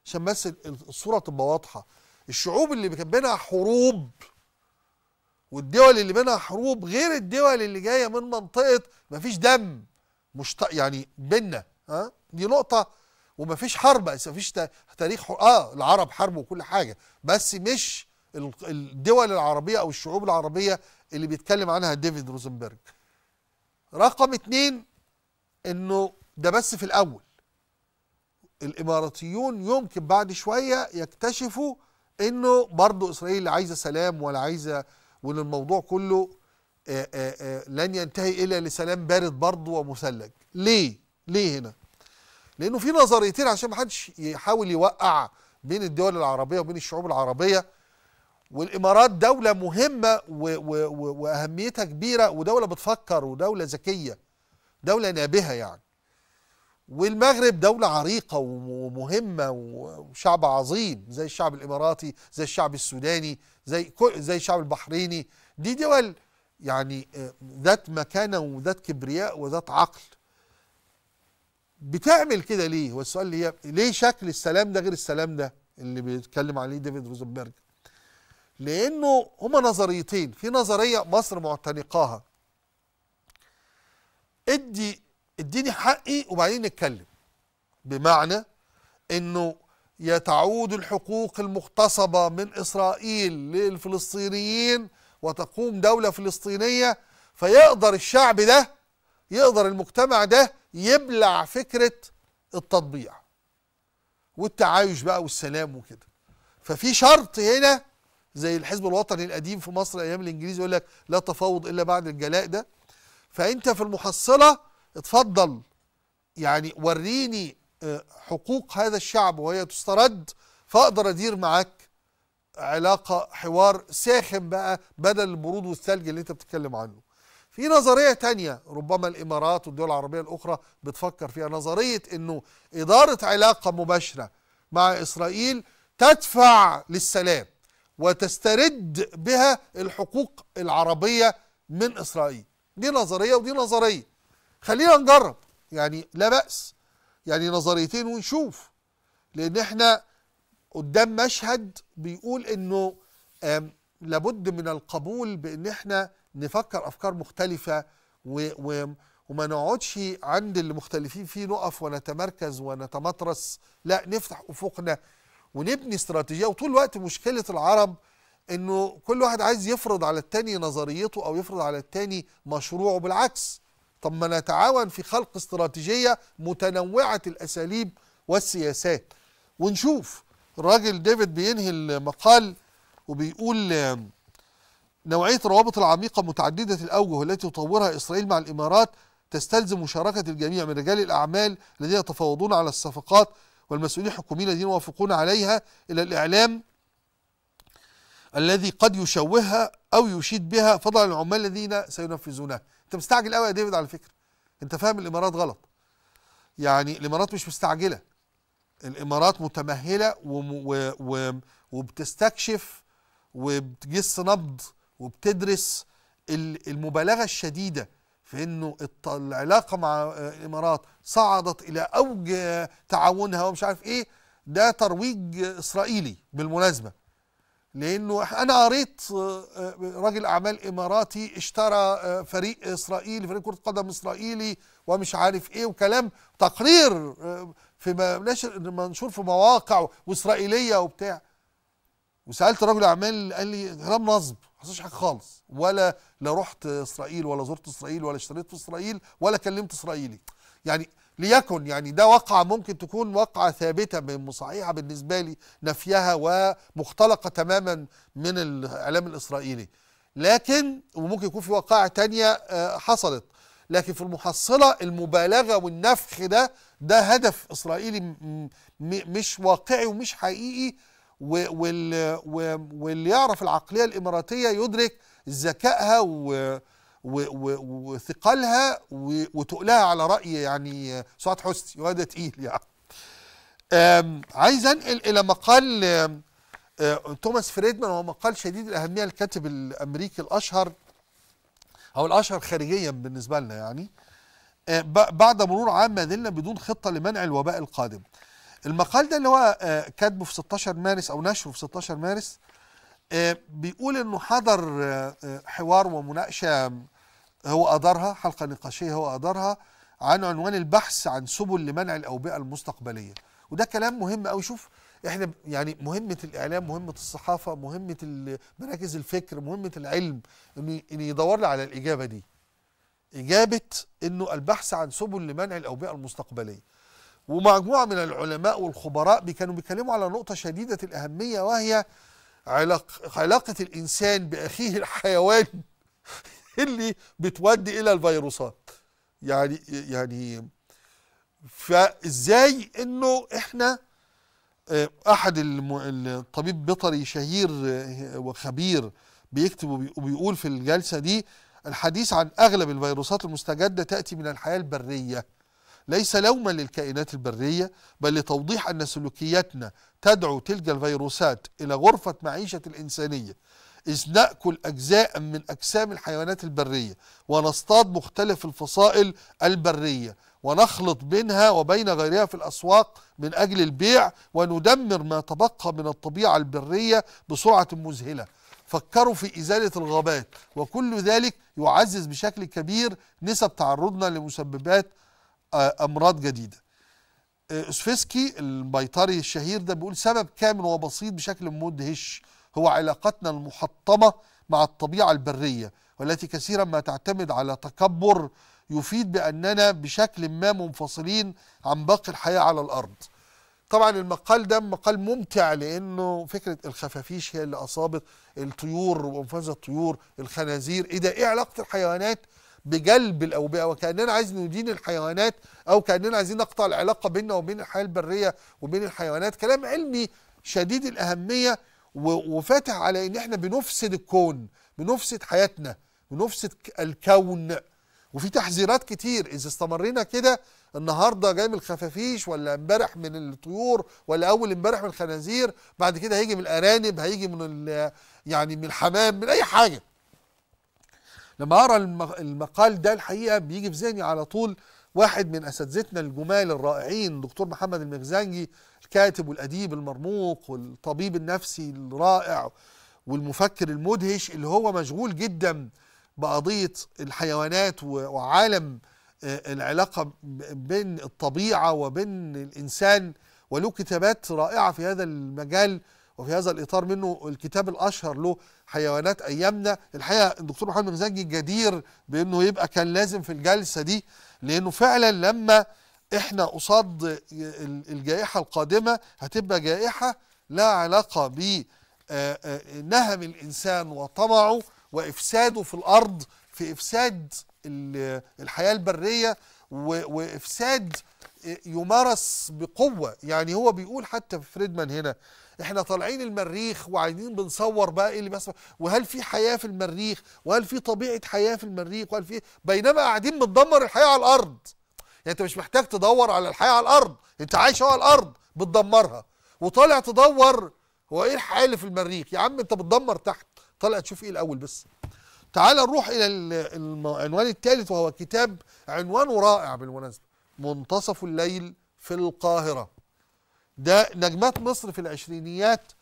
عشان بس الصورة تبقى واضحة الشعوب اللي بينها حروب والدول اللي بينها حروب غير الدول اللي جايه من منطقه مفيش دم مش يعني بينا ها أه؟ دي نقطه ومفيش حرب بس مفيش تاريخ حرب. اه العرب حرب وكل حاجه بس مش الدول العربيه او الشعوب العربيه اللي بيتكلم عنها ديفيد روزنبرج رقم اتنين انه ده بس في الاول الاماراتيون يمكن بعد شويه يكتشفوا انه برضه اسرائيل عايزه سلام ولا عايزه وان الموضوع كله آآ آآ لن ينتهي الا لسلام بارد برضه ومثلج ليه ليه هنا لانه في نظريتين عشان ما حدش يحاول يوقع بين الدول العربيه وبين الشعوب العربيه والامارات دوله مهمه و و واهميتها كبيره ودوله بتفكر ودوله ذكيه دوله نابهه يعني والمغرب دولة عريقة ومهمة وشعب عظيم زي الشعب الإماراتي زي الشعب السوداني زي زي الشعب البحريني دي دول يعني آه، ذات مكانة وذات كبرياء وذات عقل بتعمل كده ليه؟ هو السؤال هي ليه شكل السلام ده غير السلام ده اللي بيتكلم عليه ديفيد روزنبرج؟ لأنه هما نظريتين، في نظرية مصر معتنقاها ادي اديني حقي وبعدين نتكلم بمعنى انه يتعود الحقوق المغتصبة من إسرائيل للفلسطينيين وتقوم دولة فلسطينية فيقدر الشعب ده يقدر المجتمع ده يبلع فكرة التطبيع والتعايش بقى والسلام وكده ففي شرط هنا زي الحزب الوطني القديم في مصر أيام الإنجليز يقول لك لا تفاوض إلا بعد الجلاء ده فأنت في المحصلة اتفضل يعني وريني آه، حقوق هذا الشعب وهي تسترد فاقدر ادير معاك علاقه حوار ساخن بقى بدل البرود والثلج اللي انت بتتكلم عنه. في نظريه تانية ربما الامارات والدول العربيه الاخرى بتفكر فيها نظريه انه اداره علاقه مباشره مع اسرائيل تدفع للسلام وتسترد بها الحقوق العربيه من اسرائيل. دي نظريه ودي نظريه. خلينا نجرب يعني لا بأس يعني نظريتين ونشوف لأن احنا قدام مشهد بيقول انه لابد من القبول بان احنا نفكر افكار مختلفة و و وما نقعدش عند اللي مختلفين فيه نقف ونتمركز ونتمطرس لا نفتح افقنا ونبني استراتيجيه وطول الوقت مشكله العرب انه كل واحد عايز يفرض على التاني نظريته او يفرض على التاني مشروعه بالعكس طب ما نتعاون في خلق استراتيجية متنوعة الأساليب والسياسات ونشوف الراجل ديفيد بينهي المقال وبيقول نوعية الروابط العميقة متعددة الأوجه التي تطورها إسرائيل مع الإمارات تستلزم مشاركة الجميع من رجال الأعمال الذين يتفاوضون على الصفقات والمسؤولين الحكوميين الذين يوافقون عليها إلى الإعلام الذي قد يشوهها أو يشيد بها فضلا عن العمال الذين سينفذونها انت مستعجل قوي يا ديفيد على فكره انت فاهم الامارات غلط يعني الامارات مش مستعجله الامارات متمهله وبتستكشف وبتجس نبض وبتدرس المبالغه الشديده في انه العلاقه مع الامارات صعدت الى اوج تعاونها ومش عارف ايه ده ترويج اسرائيلي بالمناسبه لانه انا قريت آه، راجل اعمال اماراتي اشترى آه، فريق اسرائيلي فريق كره قدم اسرائيلي ومش عارف ايه وكلام تقرير آه، في نشر منشور في مواقع واسرائيليه وبتاع وسالت راجل اعمال قال لي كلام نصب ما حصلش حاجه خالص ولا لا رحت اسرائيل ولا زرت اسرائيل ولا اشتريت في اسرائيل ولا كلمت اسرائيلي يعني ليكن يعني ده وقع ممكن تكون وقعة ثابتة صحيحة بالنسبة لي نفيها ومختلقة تماما من الإعلام الإسرائيلي لكن وممكن يكون في وقائع تانية آه، حصلت لكن في المحصلة المبالغة والنفخ ده ده هدف إسرائيلي مش واقعي ومش حقيقي واللي يعرف العقلية الإماراتية يدرك ذكائها و وثقلها وتقلها على رأي يعني سعاد حسني وهذا تقيل يعني عايز انقل الى مقال آه، توماس فريدمان هو مقال شديد الاهميه للكاتب الامريكي الاشهر او الاشهر خارجيا بالنسبه لنا يعني آه، بعد مرور عام ما زلنا بدون خطه لمنع الوباء القادم المقال ده اللي هو آه، كاتبه في 16 مارس او نشره في 16 مارس آه، بيقول انه حضر آه، آه، حوار ومناقشه هو ادارها حلقه نقاشيه هو ادارها عن عنوان البحث عن سبل لمنع الاوبئه المستقبليه وده كلام مهم قوي شوف احنا يعني مهمه الاعلام مهمه الصحافه مهمه مراكز الفكر مهمه العلم انه يدور لي على الاجابه دي اجابه انه البحث عن سبل لمنع الاوبئه المستقبليه ومجموعه من العلماء والخبراء كانوا بيتكلموا على نقطه شديده الاهميه وهي علاق علاقة الإنسان بأخيه الحيوان اللي بتودي إلى الفيروسات يعني يعني فإزاي إنه إحنا آه، أحد الطبيب بيطري شهير آه، وخبير بيكتب وبيقول في الجلسة دي الحديث عن أغلب الفيروسات المستجدة تأتي من الحياة البرية ليس لوما للكائنات البرية بل لتوضيح أن سلوكياتنا تدعو تلك الفيروسات إلى غرفة معيشة الإنسانية إذ نأكل أجزاء من أجسام الحيوانات البرية ونصطاد مختلف الفصائل البرية ونخلط بينها وبين غيرها في الأسواق من أجل البيع وندمر ما تبقى من الطبيعة البرية بسرعة مذهلة فكروا في إزالة الغابات وكل ذلك يعزز بشكل كبير نسب تعرضنا لمسببات آه، امراض جديده اسفسكي آه، البيطري الشهير ده بيقول سبب كامل وبسيط بشكل مدهش هو علاقتنا المحطمه مع الطبيعه البريه والتي كثيرا ما تعتمد على تكبر يفيد باننا بشكل ما منفصلين عن باقي الحياه على الارض طبعا المقال ده مقال ممتع لانه فكره الخفافيش هي اللي اصابت الطيور وانفاز الطيور الخنازير ايه ده ايه علاقه الحيوانات بجلب الاوبئه وكاننا عايزين ندين الحيوانات او كاننا عايزين نقطع العلاقه بيننا وبين الحياه البريه وبين الحيوانات كلام علمي شديد الاهميه وفاتح على ان احنا بنفسد الكون بنفسد حياتنا بنفسد الكون وفي تحذيرات كتير اذا استمرينا كده النهارده جاي من الخفافيش ولا امبارح من الطيور ولا اول امبارح من الخنازير بعد كده هيجي من الارانب هيجي من يعني من الحمام من اي حاجه لما أرى المقال ده الحقيقة بيجي في ذهني على طول واحد من أساتذتنا الجمال الرائعين دكتور محمد المغزنجي الكاتب والأديب المرموق والطبيب النفسي الرائع والمفكر المدهش اللي هو مشغول جدا بقضية الحيوانات وعالم آه، العلاقة بين الطبيعة وبين الإنسان وله كتابات رائعة في هذا المجال وفي هذا الإطار منه الكتاب الأشهر له حيوانات أيامنا الحقيقة الدكتور محمد مزنجي جدير بأنه يبقى كان لازم في الجلسة دي لأنه فعلا لما إحنا قصاد الجائحة القادمة هتبقى جائحة لا علاقة بنهم آه، آه، الإنسان وطمعه وإفساده في الأرض في إفساد الحياة البرية وإفساد يمارس بقوة يعني هو بيقول حتى في فريدمان هنا احنا طالعين المريخ وعايزين بنصور بقى ايه اللي بيحصل وهل في حياه في المريخ وهل في طبيعه حياه في المريخ وهل في إيه؟ بينما قاعدين بندمر الحياه على الارض يعني انت مش محتاج تدور على الحياه على الارض انت عايش على الارض بتدمرها وطالع تدور هو ايه الحياه اللي في المريخ يا عم انت بتدمر تحت طالع تشوف ايه الاول بس تعال نروح الى العنوان الثالث وهو كتاب عنوانه رائع بالمناسبه منتصف الليل في القاهره ده نجمات مصر في العشرينيات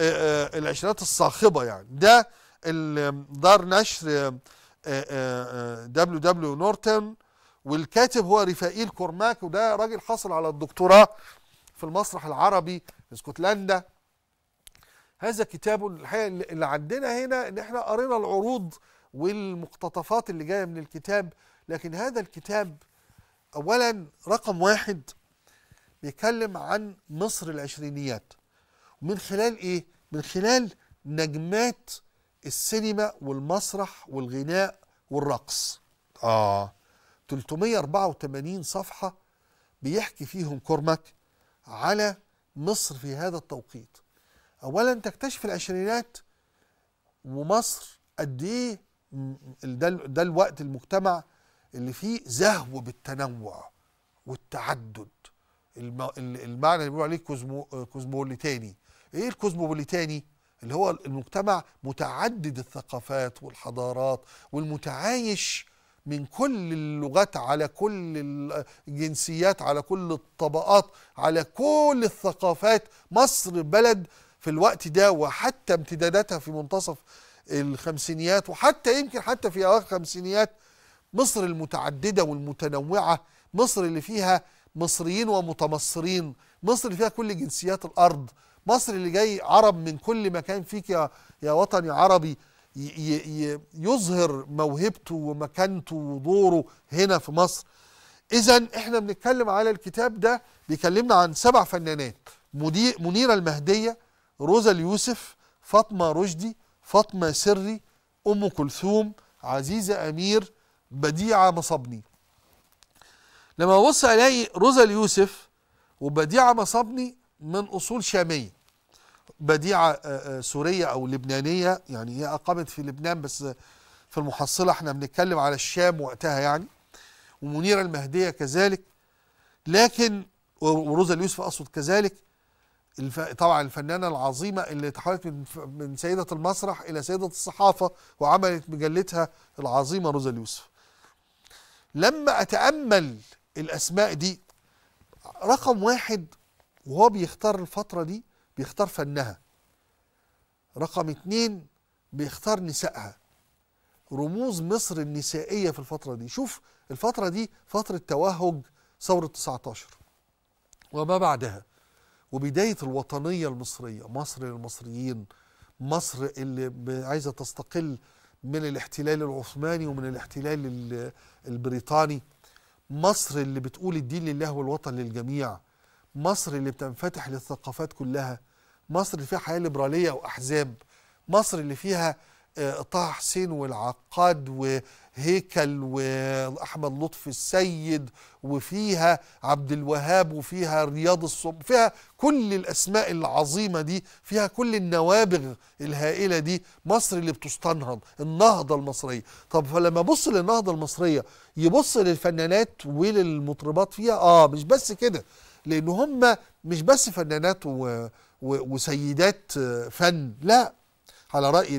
آه، آه، العشرينات الصاخبة يعني ده دار نشر آه، دبليو دبليو نورتن والكاتب هو رفائيل كورماك وده راجل حصل على الدكتوراه في المسرح العربي في اسكتلندا هذا كتاب الحقيقه اللي عندنا هنا ان احنا قرينا العروض والمقتطفات اللي جايه من الكتاب لكن هذا الكتاب اولا رقم واحد بيتكلم عن مصر العشرينيات ومن خلال ايه من خلال نجمات السينما والمسرح والغناء والرقص اه 384 صفحه بيحكي فيهم كرمك على مصر في هذا التوقيت اولا تكتشف العشرينات ومصر قد ايه ده الوقت المجتمع اللي فيه زهو بالتنوع والتعدد المعنى اللي بيقول عليه كوزمو كوزموليتاني ايه الكوزموبوليتاني اللي هو المجتمع متعدد الثقافات والحضارات والمتعايش من كل اللغات على كل الجنسيات على كل الطبقات على كل الثقافات مصر بلد في الوقت ده وحتى امتداداتها في منتصف الخمسينيات وحتى يمكن حتى في اواخر الخمسينيات مصر المتعدده والمتنوعه مصر اللي فيها مصريين ومتمصرين مصر اللي فيها كل جنسيات الأرض مصر اللي جاي عرب من كل مكان فيك يا, يا وطني عربي يظهر موهبته ومكانته ودوره هنا في مصر إذا إحنا بنتكلم على الكتاب ده بيكلمنا عن سبع فنانات منيرة المهدية روزا اليوسف فاطمة رشدي فاطمة سري أم كلثوم عزيزة أمير بديعة مصبني لما ابص الاقي روزا اليوسف وبديعه مصابني من اصول شاميه بديعه آه، آه، سوريه او لبنانيه يعني هي اقامت في لبنان بس في المحصله احنا بنتكلم على الشام وقتها يعني ومنيره المهديه كذلك لكن وروزا اليوسف اقصد كذلك الف... طبعا الفنانه العظيمه اللي تحولت من من سيده المسرح الى سيده الصحافه وعملت مجلتها العظيمه روزا اليوسف لما اتامل الأسماء دي رقم واحد وهو بيختار الفترة دي بيختار فنها رقم اتنين بيختار نسائها رموز مصر النسائية في الفترة دي شوف الفترة دي فترة توهج ثورة 19 وما بعدها وبداية الوطنية المصرية مصر للمصريين مصر اللي عايزة تستقل من الاحتلال العثماني ومن الاحتلال البريطاني مصر اللي بتقول الدين لله والوطن للجميع مصر اللي بتنفتح للثقافات كلها مصر اللي فيها حياة ليبرالية وأحزاب مصر اللي فيها طه حسين والعقاد وهيكل واحمد لطفي السيد وفيها عبد الوهاب وفيها رياض الصب فيها كل الاسماء العظيمه دي فيها كل النوابغ الهائله دي مصر اللي بتستنهض النهضه المصريه طب فلما ابص للنهضه المصريه يبص للفنانات وللمطربات فيها اه مش بس كده لان هم مش بس فنانات و... و... وسيدات فن لا على راي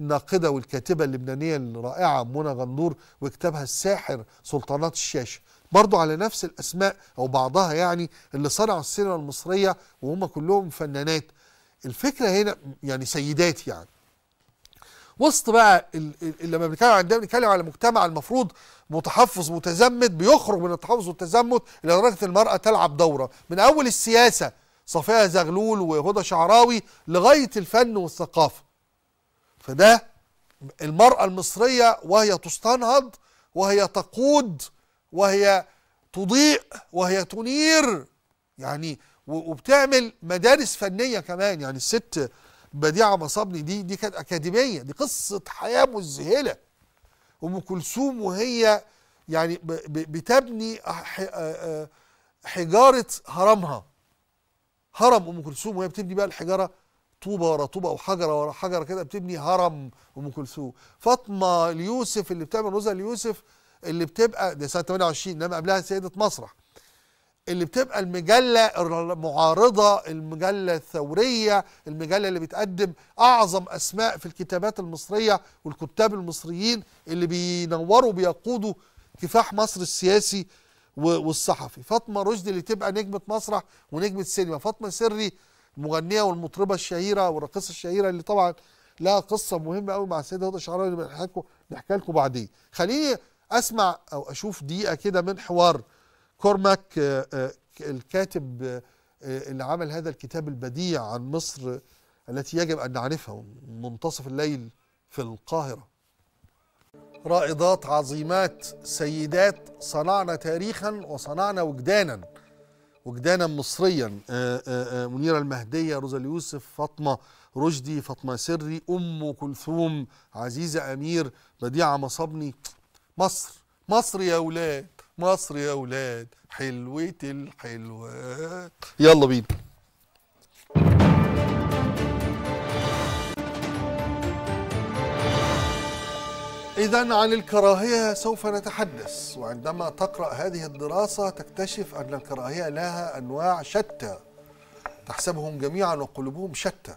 الناقدة والكاتبة اللبنانية الرائعة منى غندور وكتابها الساحر سلطانات الشاشة برضو على نفس الأسماء أو بعضها يعني اللي صنعوا السينما المصرية وهم كلهم فنانات الفكرة هنا يعني سيدات يعني وسط بقى لما بنتكلم عن ده بنتكلم على مجتمع المفروض متحفظ متزمت بيخرج من التحفظ والتزمت الى درجه المراه تلعب دوره من اول السياسه صفيه زغلول وهدى شعراوي لغايه الفن والثقافه فده المرأة المصرية وهي تستنهض وهي تقود وهي تضيء وهي تنير يعني وبتعمل مدارس فنية كمان يعني الست بديعة مصابني دي دي كانت أكاديمية دي قصة حياة مذهلة أم كلثوم وهي يعني بتبني حجارة هرمها هرم أم كلثوم وهي بتبني بقى الحجارة طوبه ورا طوبه او حجره ورا حجره كده بتبني هرم ام كلثوم فاطمه ليوسف اللي بتعمل نزهه ليوسف اللي بتبقى ده سنه 28 انما قبلها سيده مسرح اللي بتبقى المجله المعارضه المجله الثوريه المجله اللي بتقدم اعظم اسماء في الكتابات المصريه والكتاب المصريين اللي بينوروا بيقودوا كفاح مصر السياسي والصحفي فاطمه رشدي اللي تبقى نجمه مسرح ونجمه سينما فاطمه سري المغنيه والمطربه الشهيره والراقصه الشهيره اللي طبعا لها قصه مهمه قوي مع السيده هدى الشعراوي اللي بنحكي لكم نحكي لكم بعدين خليني اسمع او اشوف دقيقه كده من حوار كورماك آه، آه، الكاتب آه، اللي عمل هذا الكتاب البديع عن مصر التي يجب ان نعرفها منتصف الليل في القاهره رائدات عظيمات سيدات صنعنا تاريخا وصنعنا وجدانا وجدانا مصريا آه، آه، آه، منيرة المهدية روزا اليوسف فاطمة رشدي فاطمة سري أم كلثوم عزيزة أمير بديعة مصابني مصر مصر يا ولاد مصر يا ولاد حلوة الحلوات يلا بينا إذا عن الكراهية سوف نتحدث وعندما تقرأ هذه الدراسة تكتشف أن الكراهية لها أنواع شتى تحسبهم جميعا وقلوبهم شتى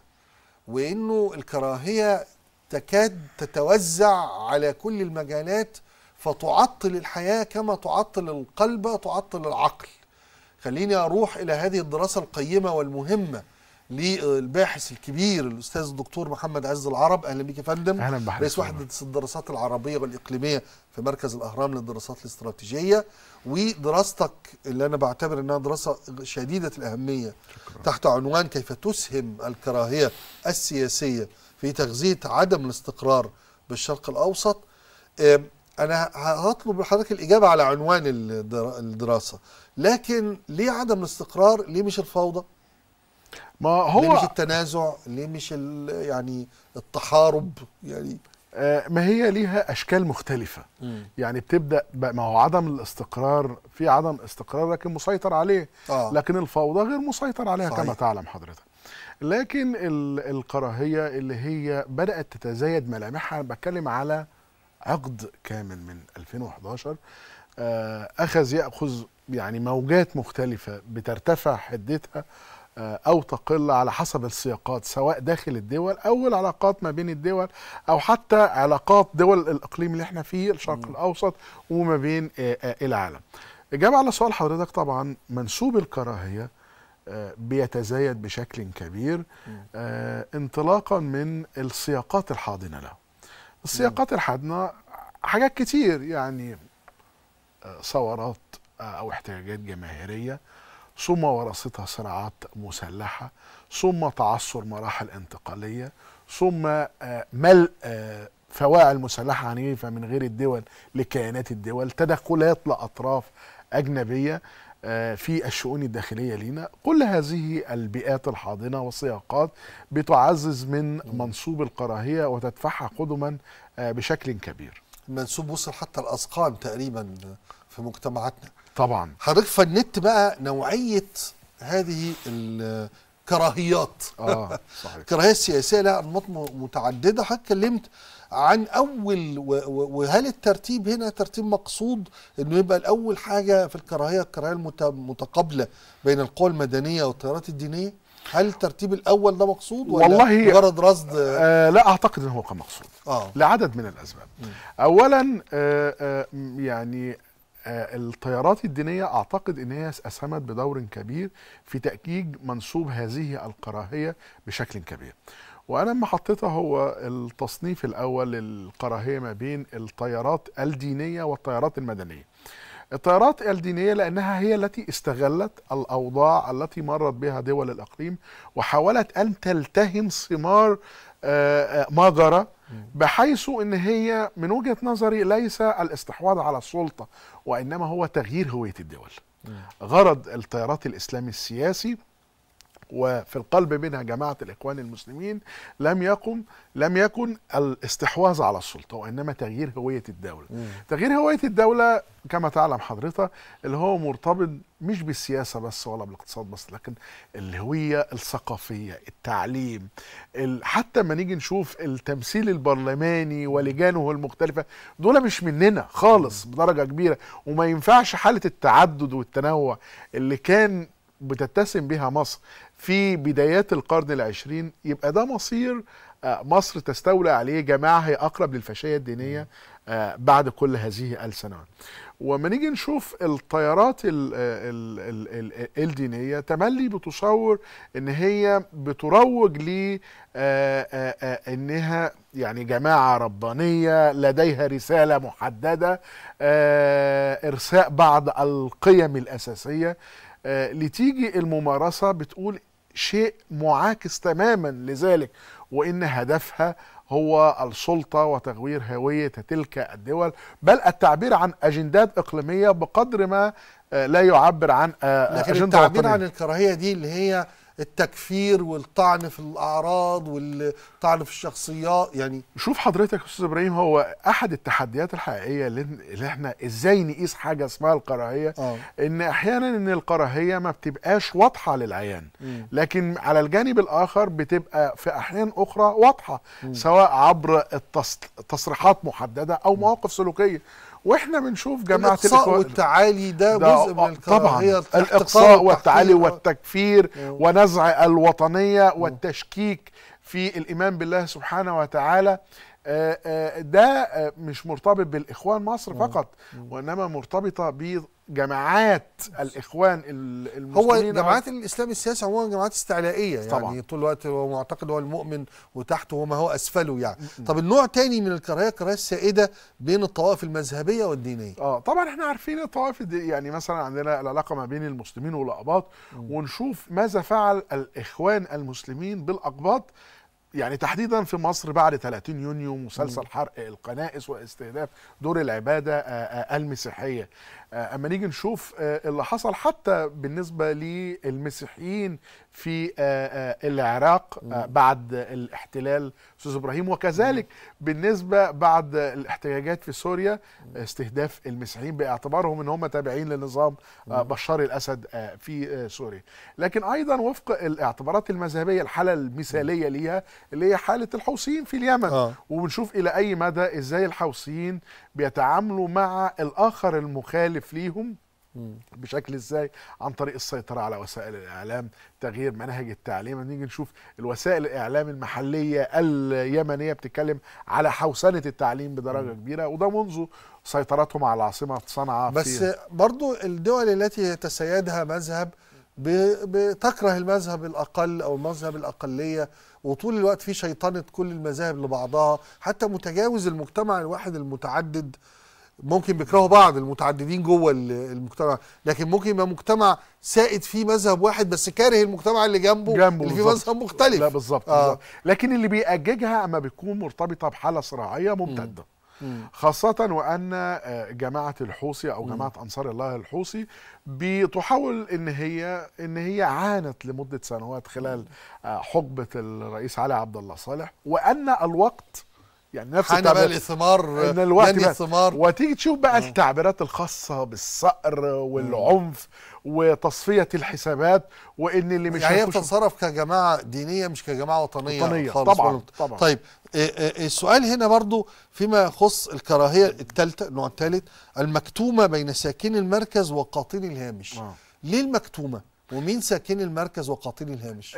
وإنه الكراهية تكاد تتوزع على كل المجالات فتعطل الحياة كما تعطل القلب تعطل العقل خليني أروح إلى هذه الدراسة القيمة والمهمة للباحث الكبير الاستاذ الدكتور محمد عز العرب اهلا بيك يا فندم اهلا بحضرتك رئيس وحده الدراسات العربيه والاقليميه في مركز الاهرام للدراسات الاستراتيجيه ودراستك اللي انا بعتبر انها دراسه شديده الاهميه شكرا. تحت عنوان كيف تسهم الكراهيه السياسيه في تغذيه عدم الاستقرار بالشرق الاوسط انا هطلب من حضرتك الاجابه على عنوان الدراسه لكن ليه عدم الاستقرار ليه مش الفوضى ما هو ليه مش التنازع ليه مش يعني التحارب يعني آه، ما هي ليها اشكال مختلفه م. يعني بتبدا ما هو عدم الاستقرار في عدم استقرار لكن مسيطر عليه آه. لكن الفوضى غير مسيطر عليها صحيح. كما تعلم حضرتك لكن الكراهيه اللي هي بدات تتزايد ملامحها بتكلم على عقد كامل من 2011 آه اخذ ياخذ يعني موجات مختلفه بترتفع حدتها آه، أو تقل على حسب السياقات سواء داخل الدول أو العلاقات ما بين الدول أو حتى علاقات دول الإقليم اللي احنا فيه الشرق الأوسط وما بين آه، آه، العالم إجابة على سؤال حضرتك طبعا منسوب الكراهية بيتزايد بشكل كبير انطلاقا من السياقات الحاضنة له السياقات الحاضنة حاجات كتير يعني ثورات أو احتياجات جماهيرية ثم ورثتها صراعات مسلحة ثم تعثر مراحل انتقالية ثم آه، ملء آه، فواعل مسلحة عنيفة من غير الدول لكيانات الدول تدخلات لأطراف أجنبية آه، في الشؤون الداخلية لنا كل هذه البيئات الحاضنة والسياقات بتعزز من منصوب الكراهية وتدفعها قدما بشكل كبير منصوب وصل حتى الأسقام تقريبا في مجتمعاتنا طبعا حضرتك فنت بقى نوعيه هذه الكراهيات اه صحيح الكراهيه السياسيه لها انماط متعدده حضرتك اتكلمت عن اول وهل الترتيب هنا ترتيب مقصود انه يبقى الاول حاجه في الكراهيه الكراهيه المتقابله بين القوى المدنيه والتيارات الدينيه هل الترتيب الاول ده مقصود ولا والله مجرد رصد آه لا اعتقد ان هو كان مقصود آه. لعدد من الاسباب م. اولا آه آه يعني آه، التيارات الدينيه اعتقد ان هي اسهمت بدور كبير في تاكيد منسوب هذه الكراهيه بشكل كبير. وانا لما حطيتها هو التصنيف الاول للقراهية ما بين التيارات الدينيه والتيارات المدنيه. التيارات الدينيه لانها هي التي استغلت الاوضاع التي مرت بها دول الاقليم وحاولت ان تلتهم ثمار آه، آه، ما جرى بحيث ان هي من وجهه نظري ليس الاستحواذ على السلطه وإنما هو تغيير هوية الدول غرض التيارات الإسلامي السياسي وفي القلب منها جماعة الإخوان المسلمين لم يقم لم يكن الاستحواذ على السلطة وإنما تغيير هوية الدولة مم. تغيير هوية الدولة كما تعلم حضرتك اللي هو مرتبط مش بالسياسة بس ولا بالاقتصاد بس لكن الهوية الثقافية التعليم حتى ما نيجي نشوف التمثيل البرلماني ولجانه المختلفة دول مش مننا خالص بدرجة كبيرة وما ينفعش حالة التعدد والتنوع اللي كان بتتسم بها مصر في بدايات القرن العشرين يبقى ده مصير آه، مصر تستولى عليه جماعة هي أقرب للفاشية الدينية آه، بعد كل هذه السنوات وما نيجي نشوف الطيارات آه، الدينية تملي بتصور ان هي بتروج ل انها يعني جماعة ربانية لديها رسالة محددة ارساء بعض القيم الاساسية آه، لتيجي الممارسه بتقول شيء معاكس تماما لذلك وان هدفها هو السلطه وتغوير هويه تلك الدول بل التعبير عن اجندات اقليميه بقدر ما آه، لا يعبر عن آه، اجنده لكن التعبير عن الكراهيه دي اللي هي التكفير والطعن في الاعراض والطعن في الشخصيات يعني شوف حضرتك استاذ ابراهيم هو احد التحديات الحقيقيه اللي احنا ازاي نقيس حاجه اسمها الكراهيه آه. ان احيانا ان الكراهيه ما بتبقاش واضحه للعيان م. لكن على الجانب الاخر بتبقى في احيان اخرى واضحه م. سواء عبر التصريحات محدده او مواقف سلوكيه واحنا بنشوف جماعه الاقصاء والتعالي ده, ده جزء من آه، طبعا الاقصاء والتعالي والتكفير آه. ونزع الوطنيه آه. والتشكيك في الايمان بالله سبحانه وتعالى ده مش مرتبط بالاخوان مصر فقط وانما مرتبطه جماعات الاخوان المسلمين هو جماعات الاسلام السياسي عموما جماعات استعلائيه يعني طول الوقت هو معتقد هو المؤمن وتحته وما هو اسفله يعني م -م. طب النوع الثاني من الكراهيه الكراهيه السائده بين الطوائف المذهبيه والدينيه اه طبعا احنا عارفين الطوائف يعني مثلا عندنا العلاقه ما بين المسلمين والاقباط ونشوف ماذا فعل الاخوان المسلمين بالاقباط يعني تحديدا في مصر بعد 30 يونيو مسلسل حرق القنائس واستهداف دور العباده المسيحيه آه، اما نيجي نشوف آه، اللي حصل حتى بالنسبه للمسيحيين في آه، العراق بعد الاحتلال استاذ ابراهيم وكذلك بالنسبه بعد الاحتجاجات في سوريا استهداف المسيحيين باعتبارهم ان هم تابعين لنظام بشار الاسد في سوريا لكن ايضا وفق الاعتبارات المذهبيه الحاله المثاليه ليها اللي هي حاله الحوثيين في اليمن وبنشوف الى اي مدى ازاي الحوثيين بيتعاملوا مع الاخر المخالف ليهم بشكل ازاي عن طريق السيطره على وسائل الاعلام تغيير منهج التعليم نيجي نشوف الوسائل الاعلام المحليه اليمنيه بتتكلم على حوسنه التعليم بدرجه كبيره وده منذ سيطرتهم على العاصمه صنعاء بس برضو الدول التي يتسيدها مذهب بتكره المذهب الأقل أو المذهب الأقلية وطول الوقت في شيطنة كل المذاهب لبعضها حتى متجاوز المجتمع الواحد المتعدد ممكن بيكرهوا بعض المتعددين جوه المجتمع لكن ممكن يبقى مجتمع سائد فيه مذهب واحد بس كاره المجتمع اللي جنبه, جنبه اللي فيه مذهب مختلف لا بالظبط آه. لكن اللي بيأججها اما بيكون مرتبطه بحاله صراعيه ممتده م. خاصة وأن آه، جماعة الحوثي أو جماعة أنصار الله الحوثي بتحاول إن هي إن هي عانت لمدة سنوات خلال آه، حقبة الرئيس علي عبد الله صالح وأن الوقت يعني نفس حان بقى الثمار ان الوقت الثمار وتيجي تشوف بقى التعبيرات الخاصه بالصقر والعنف وتصفيه الحسابات وان اللي مش يعني هي كجماعه دينيه مش كجماعه وطنيه, وطنية خالص طبعا طبعا طيب إيه، إيه، إيه، السؤال هنا برضو فيما يخص الكراهيه الثالثه النوع الثالث المكتومه بين ساكن المركز وقاطني الهامش آه. ليه المكتومه ومين ساكن المركز وقاطني الهامش؟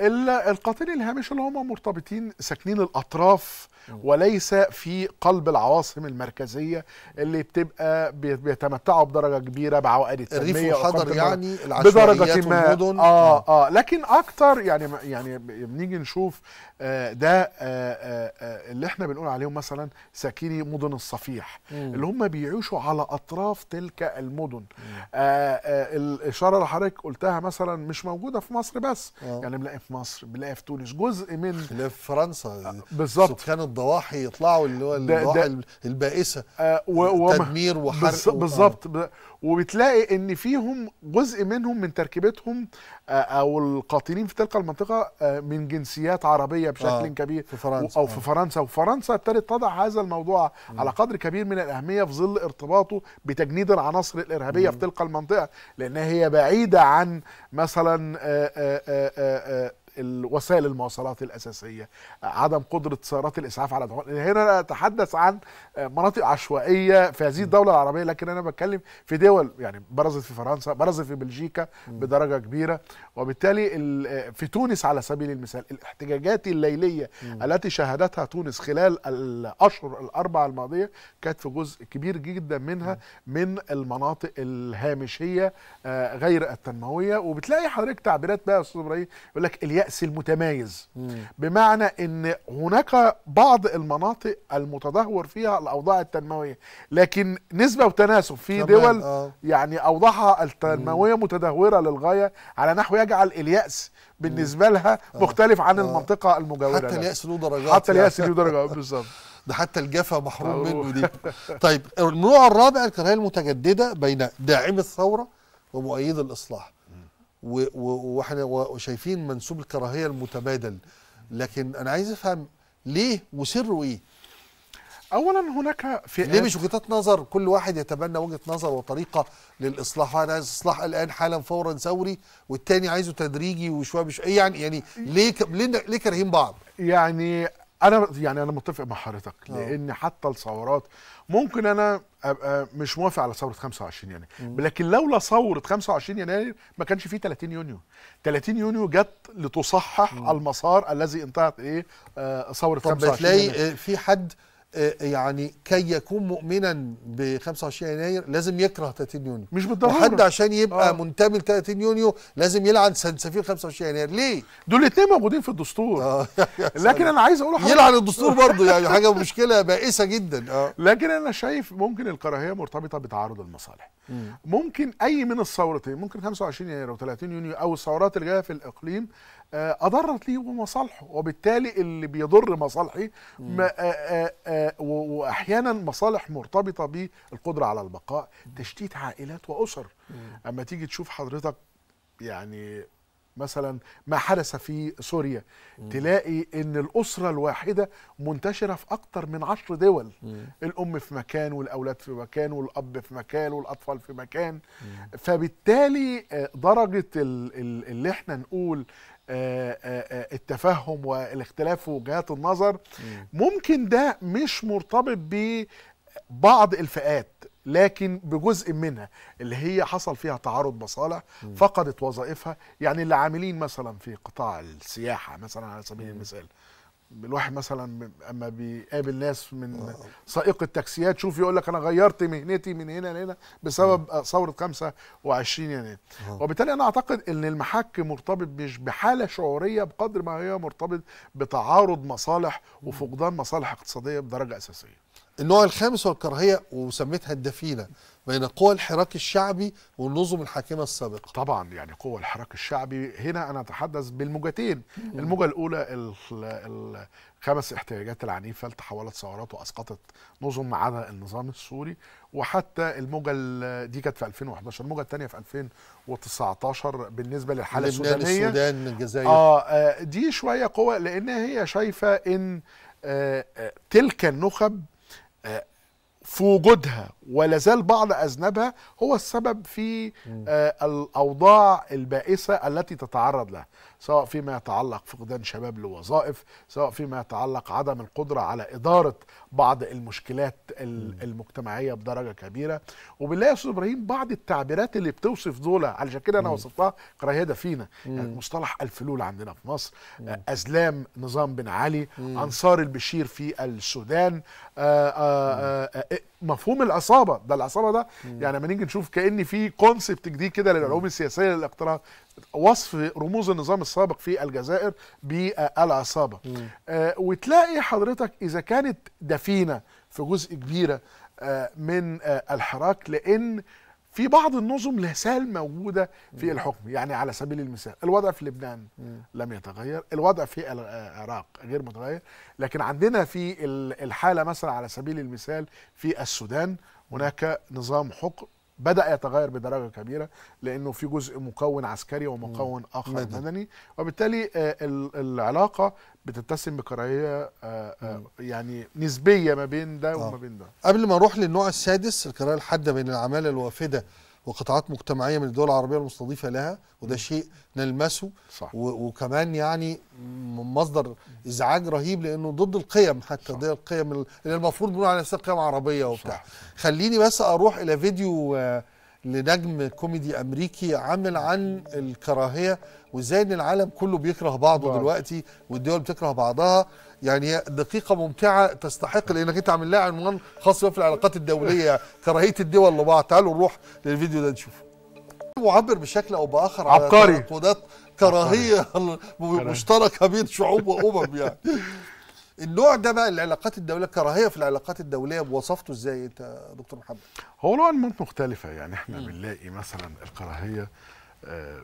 القاطني الهامش اللي هم مرتبطين ساكنين الاطراف وليس في قلب العواصم المركزيه اللي بتبقى بيتمتعوا بدرجه كبيره بعوائد التنميه الريف والحضر يعني بدرجه ما والمدن. اه اه, آه. لكن اكتر يعني يعني بنيجي نشوف آه، ده آه،, آه آه اللي احنا بنقول عليهم مثلا ساكني مدن الصفيح مم. اللي هم بيعيشوا على اطراف تلك المدن آه آه الاشاره اللي حضرتك قلتها مثلا مش موجوده في مصر بس أوه. يعني بنلاقي في مصر بنلاقي في تونس جزء من في فرنسا آه، بالظبط سكان الضواحي يطلعوا اللي هو الضواحي البائسه آه و... تدمير وحرق بالظبط و... آه. وبتلاقي ان فيهم جزء منهم من تركيبتهم آه، او القاتلين في تلك المنطقه آه، من جنسيات عربيه بشكل آه كبير في فرنسا او في آه. فرنسا وفرنسا ابتدت تضع هذا الموضوع على قدر كبير من الاهميه في ظل ارتباطه بتجنيد العناصر الارهابيه في تلك المنطقه لانها هي بعيده عن مثلا آآ آآ آآ وسائل المواصلات الاساسيه عدم قدره سيارات الاسعاف على دخول يعني هنا انا اتحدث عن مناطق عشوائيه في هذه الدوله العربيه لكن انا بتكلم في دول يعني برزت في فرنسا برزت في بلجيكا بدرجه كبيره وبالتالي في تونس على سبيل المثال الاحتجاجات الليليه التي شهدتها تونس خلال الاشهر الاربعه الماضيه كانت في جزء كبير جدا منها من المناطق الهامشيه آه، غير التنمويه وبتلاقي حضرتك تعبيرات بقى يا استاذ ابراهيم يقول لك اليأس المتمايز بمعنى ان هناك بعض المناطق المتدهور فيها الاوضاع التنمويه لكن نسبه وتناسب في دول آه. يعني اوضاعها التنمويه متدهوره للغايه على نحو يجعل اليأس بالنسبه لها آه. مختلف عن آه. المنطقه المجاوره حتى اليأس له درجات حتى يعني. اليأس له درجات بالظبط ده حتى الجفا محروم منه دي طيب النوع الرابع الكراهيه المتجدده بين داعمي الثوره ومؤيد الاصلاح واحنا وشايفين منسوب الكراهيه المتبادل لكن انا عايز افهم ليه وسره ايه؟ اولا هناك في ليه مش وجهات نظر كل واحد يتبنى وجهه نظر وطريقه للاصلاح واحد عايز اصلاح الان حالا فورا ثوري والتاني عايزه تدريجي وشويه مش يعني يعني ليه ليه كارهين بعض؟ يعني انا يعني انا متفق مع حضرتك آه. لان حتى الثورات ممكن انا ابقى مش موافق على ثوره 25 يناير لكن لولا ثوره 25 يناير ما كانش في 30 يونيو 30 يونيو جت لتصحح مم. المسار الذي انتهت ايه آه، ثوره آه 25 يناير طب بتلاقي في حد آه، يعني كي يكون مؤمنا ب 25 يناير لازم يكره 30 يونيو مش بالضروره وحد عشان يبقى آه. منتمي ل 30 يونيو لازم يلعن سفير 25 يناير ليه؟ دول الاثنين موجودين في الدستور آه. لكن انا عايز اقول حاجه يلعن الدستور برضه يعني حاجه مشكله بائسه جدا آه. لكن انا شايف ممكن الكراهيه مرتبطه بتعارض المصالح ممكن اي من الثورتين ممكن 25 يناير و30 يونيو او الثورات اللي جايه في الاقليم آه، اضرت ليه ومصالحه وبالتالي اللي بيضر مصالحي آه، آه، واحيانا مصالح مرتبطه بالقدره على البقاء تشتيت عائلات واسر اما تيجي تشوف حضرتك يعني مثلا ما حدث في سوريا مم. تلاقي ان الاسره الواحده منتشره في اكثر من عشر دول مم. الام في مكان والاولاد في مكان والاب في مكان والاطفال في مكان مم. فبالتالي درجه اللي احنا نقول آه، آه، آه، التفهم والاختلاف في وجهات النظر ممكن ده مش مرتبط ببعض الفئات لكن بجزء منها اللي هي حصل فيها تعارض مصالح فقدت وظائفها يعني اللي عاملين مثلا في قطاع السياحه مثلا على سبيل المثال الواحد مثلا اما بيقابل ناس من آه. سائق التاكسيات شوف يقول لك انا غيرت مهنتي من هنا لهنا بسبب آه. ثوره 25 يناير آه. وبالتالي انا اعتقد ان المحك مرتبط مش بحاله شعوريه بقدر ما هي مرتبط بتعارض مصالح وفقدان مصالح اقتصاديه بدرجه اساسيه النوع الخامس هو الكراهيه وسميتها الدفينه بين قوى الحراك الشعبي والنظم الحاكمه السابقه. طبعا يعني قوى الحراك الشعبي هنا انا اتحدث بالموجتين، الموجه الاولى الخمس احتياجات العنيفه اللي تحولت ثورات واسقطت نظم ما عدا النظام السوري وحتى الموجه دي كانت في 2011 الموجه الثانيه في 2019 بالنسبه للحاله السودانيه السودان من الجزائر اه, آه، دي شويه قوى لان هي شايفه ان آه، آه، تلك النخب آه، في وجودها ولا زال بعض أذنبها هو السبب في آه، الأوضاع البائسة التي تتعرض لها سواء فيما يتعلق فقدان شباب لوظائف سواء فيما يتعلق عدم القدرة على إدارة بعض المشكلات المجتمعية بدرجة كبيرة وبالله يا أستاذ إبراهيم بعض التعبيرات اللي بتوصف دول علشان كده أنا وصفتها كراهية فينا يعني مصطلح الفلول عندنا في مصر آه، أزلام نظام بن علي أنصار البشير في السودان آه، مفهوم العصابه ده العصابه ده مم. يعني لما نيجي نشوف كان في كونسبت جديد كده للعلوم السياسيه للاقتراع وصف رموز النظام السابق في الجزائر بالعصابه آه وتلاقي حضرتك اذا كانت دفينه في جزء كبيره آه من آه الحراك لان آه في بعض النظم لا زال موجوده في الحكم يعني على سبيل المثال الوضع في لبنان لم يتغير الوضع في العراق غير متغير لكن عندنا في الحاله مثلا على سبيل المثال في السودان هناك نظام حكم بدا يتغير بدرجه كبيره لانه في جزء مكون عسكري ومكون اخر مدني وبالتالي آه، العلاقه بتتسم بكراهيه آه، آه، يعني نسبيه ما بين ده وما آه. بين ده قبل ما اروح للنوع السادس الكراهيه الحاده بين العماله الوافده وقطاعات مجتمعيه من الدول العربيه المستضيفه لها وده شيء نلمسه صح. وكمان يعني مصدر ازعاج رهيب لانه ضد القيم حتى ده القيم اللي المفروض بنقول على اساس قيم عربيه وبتاع صح. خليني بس اروح الى فيديو آه لنجم كوميدي امريكي عامل عن الكراهيه وازاي ان العالم كله بيكره بعضه بعض. دلوقتي والدول بتكره بعضها يعني دقيقه ممتعه تستحق لانك انت عامل لها عنوان خاص في العلاقات الدوليه كراهيه الدول لبعض تعالوا نروح للفيديو ده نشوفه معبر بشكل او باخر عبقري. على تناقضات كراهيه مشتركه بين شعوب وامم يعني النوع ده بقى العلاقات الدوليه الكراهيه في العلاقات الدوليه بوصفته ازاي انت دكتور محمد هو له انماط مختلفه يعني احنا م. بنلاقي مثلا الكراهيه آه،